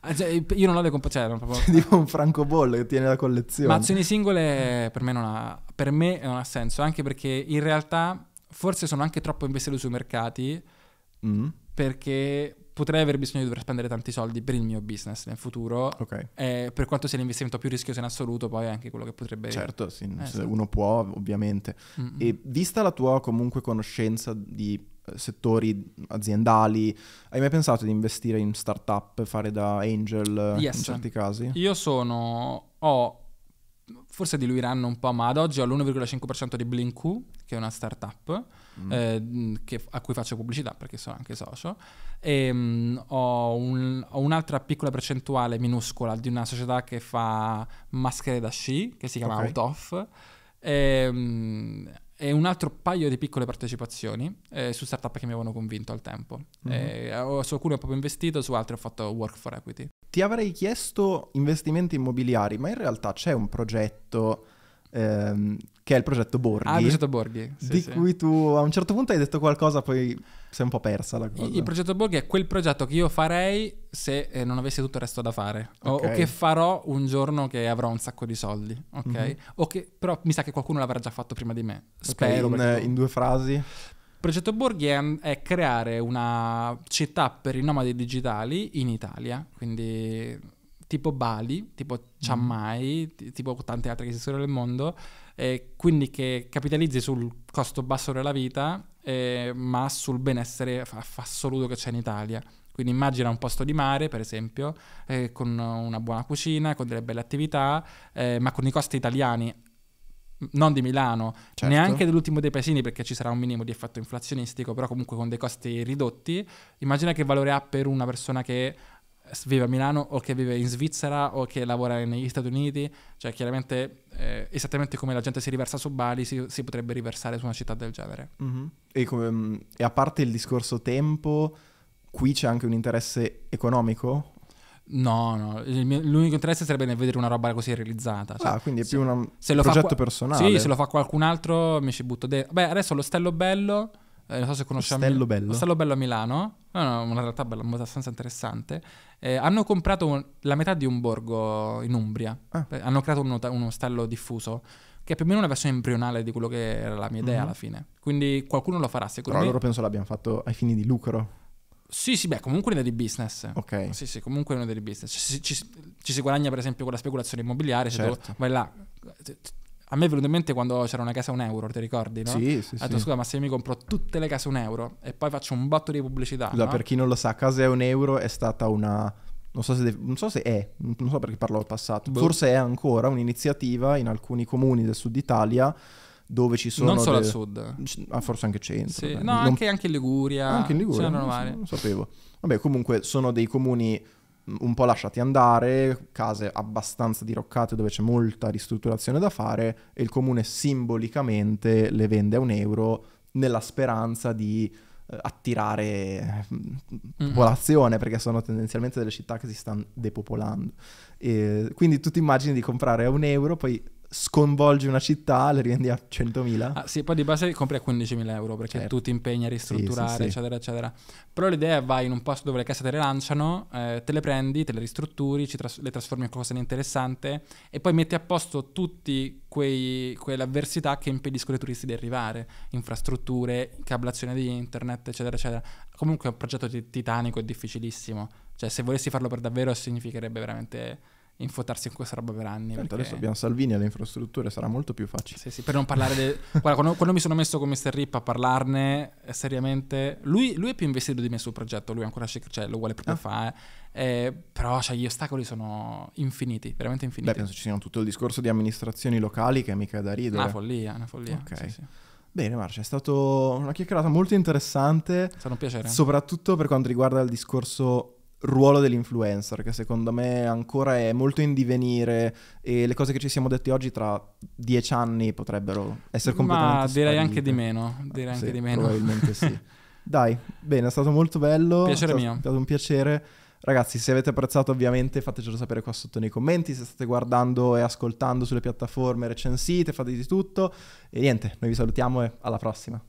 Ah, cioè, io non ho le comp... Cioè, non proprio... tipo un francobollo che tiene la collezione. Ma azioni singole per me non ha, per me non ha senso, anche perché in realtà forse sono anche troppo investito sui mercati. Mm. Perché potrei aver bisogno di dover spendere tanti soldi per il mio business nel futuro. Okay. Eh, per quanto sia l'investimento più rischioso in assoluto, poi è anche quello che potrebbe... Certo, sì, eh, uno può ovviamente. Mm-hmm. E vista la tua comunque conoscenza di eh, settori aziendali, hai mai pensato di investire in startup, fare da angel yes. in certi casi? Io sono... ho forse diluiranno un po', ma ad oggi ho l'1,5% di BlinkQ, che è una startup mm. eh, che, a cui faccio pubblicità perché sono anche socio, e mh, ho, un, ho, un'altra piccola percentuale minuscola di una società che fa maschere da sci, che si chiama okay. Autoff, e, mh, e, un altro paio di piccole partecipazioni eh, su startup che mi avevano convinto al tempo. Mm. Mm-hmm. E, eh, su alcune ho proprio investito, su altre ho fatto work for equity ti avrei chiesto investimenti immobiliari, ma in realtà c'è un progetto ehm, che è il progetto Borghi. Ah, il progetto Borghi. Sì, di sì. cui tu a un certo punto hai detto qualcosa, poi sei un po' persa la cosa. Il progetto Borghi è quel progetto che io farei se eh, non avessi tutto il resto da fare, okay. o, o, che farò un giorno che avrò un sacco di soldi, ok? Mm-hmm. Che, però mi sa che qualcuno l'avrà già fatto prima di me. Spero. Okay, in, perché... in due frasi? Progetto Borghi è, mm, è, creare una città per i nomadi digitali in Italia, quindi tipo Bali, tipo Chiang mm. tipo tante altre che esistono nel mondo, eh, quindi che capitalizzi sul costo basso della vita, eh, ma sul benessere f- assoluto che c'è in Italia. Quindi immagina un posto di mare, per esempio, eh, con una buona cucina, con delle belle attività, eh, ma con i costi italiani non di Milano, certo. neanche dell'ultimo dei paesini perché ci sarà un minimo di effetto inflazionistico, però comunque con dei costi ridotti, immagina che valore ha per una persona che vive a Milano o che vive in Svizzera o che lavora negli Stati Uniti, cioè chiaramente eh, esattamente come la gente si riversa su Bali si, si potrebbe riversare su una città del genere. Mm-hmm. E, come, mm, e a parte il discorso tempo, qui c'è anche un interesse economico No, no, l'unico interesse sarebbe nel vedere una roba così realizzata. Cioè, ah, quindi è più un progetto qua- personale. Sì, se lo fa qualcun altro mi ci butto dentro. Beh, adesso lo Stello Bello, eh, non so se conosciamo... Ostello Bello? L'Ostello Bello a Milano, no, no, una realtà bella, abbastanza interessante. Eh, hanno comprato un, la metà di un borgo in Umbria. Ah. Eh, hanno creato uno, un ostello diffuso che è più o meno una versione embrionale di quello che era la mia idea mm-hmm. alla fine. Quindi qualcuno lo farà sicuramente. Però loro penso l'abbiano fatto ai fini di lucro. Sì, sì, beh, comunque è un'idea di business. Ok. Sì, sì, comunque è un'idea business. Ci, ci, ci, si guadagna, per esempio, con la speculazione immobiliare. Certo. Cioè, vai là. A me è venuto in mente quando c'era una casa a un euro, ti ricordi? No? Sì, sì. Ho detto, sì. scusa, ma se io mi compro tutte le case a un euro e poi faccio un botto di pubblicità. Scusa, no? per chi non lo sa, casa a un euro è stata una. Non so, deve, non so, se è, non so perché parlo al passato, Beh. forse è ancora un'iniziativa in alcuni comuni del sud Italia dove ci sono... Non solo del... al sud. Ah, forse anche centro. Sì. No, non... anche, anche, in Liguria. Anche in Liguria. Non, non sapevo. Vabbè, comunque sono dei comuni mm, un po' lasciati andare, case abbastanza diroccate dove c'è molta ristrutturazione da fare e il comune simbolicamente le vende a un euro nella speranza di eh, attirare mm, mm-hmm. popolazione mm-hmm. perché sono tendenzialmente delle città che si stanno depopolando. E quindi tu ti immagini di comprare a un euro, poi sconvolgi una città, le rivendi a 100.000. Ah, sì, poi di base li compri a 15.000 euro perché certo. tu ti impegni a ristrutturare, sì, sì, sì. eccetera, eccetera. Però l'idea è vai in un posto dove le case te le lanciano, eh, te le prendi, te le ristrutturi, tras- le trasformi in qualcosa di interessante e poi metti a posto tutte quelle avversità che impediscono ai turisti di arrivare, infrastrutture, cablazione di internet, eccetera, eccetera. Comunque è un progetto t- titanico e difficilissimo. Cioè, se volessi farlo per davvero significherebbe veramente infottarsi in questa roba per anni. Tanto certo, perché... adesso abbiamo Salvini alle infrastrutture, sarà molto più facile. Sì, sì, per non parlare del... Guarda, quando, quando, mi sono messo con Mr. Rip a parlarne eh, seriamente, lui, lui, è più investito di me sul progetto, lui ancora cioè, lo vuole proprio ah. fare, eh, però cioè, gli ostacoli sono infiniti, veramente infiniti. Beh, penso ci siano tutto il discorso di amministrazioni locali che è mica da ridere. Una follia, una follia. Ok. Sì, sì. Bene Marcia, è stata una chiacchierata molto interessante. È stato un piacere. Soprattutto per quanto riguarda il discorso ruolo dell'influencer, che secondo me ancora è molto in divenire e le cose che ci siamo detti oggi tra dieci anni potrebbero essere completamente Ma direi sparite. anche di meno, direi sì, anche di meno. Probabilmente sì. Dai, bene, è stato molto bello. Piacere mio. È stato un piacere. Ragazzi, se avete apprezzato ovviamente fatecelo sapere qua sotto nei commenti, se state guardando e ascoltando sulle piattaforme recensite, fate di tutto. E niente, noi vi salutiamo e alla prossima.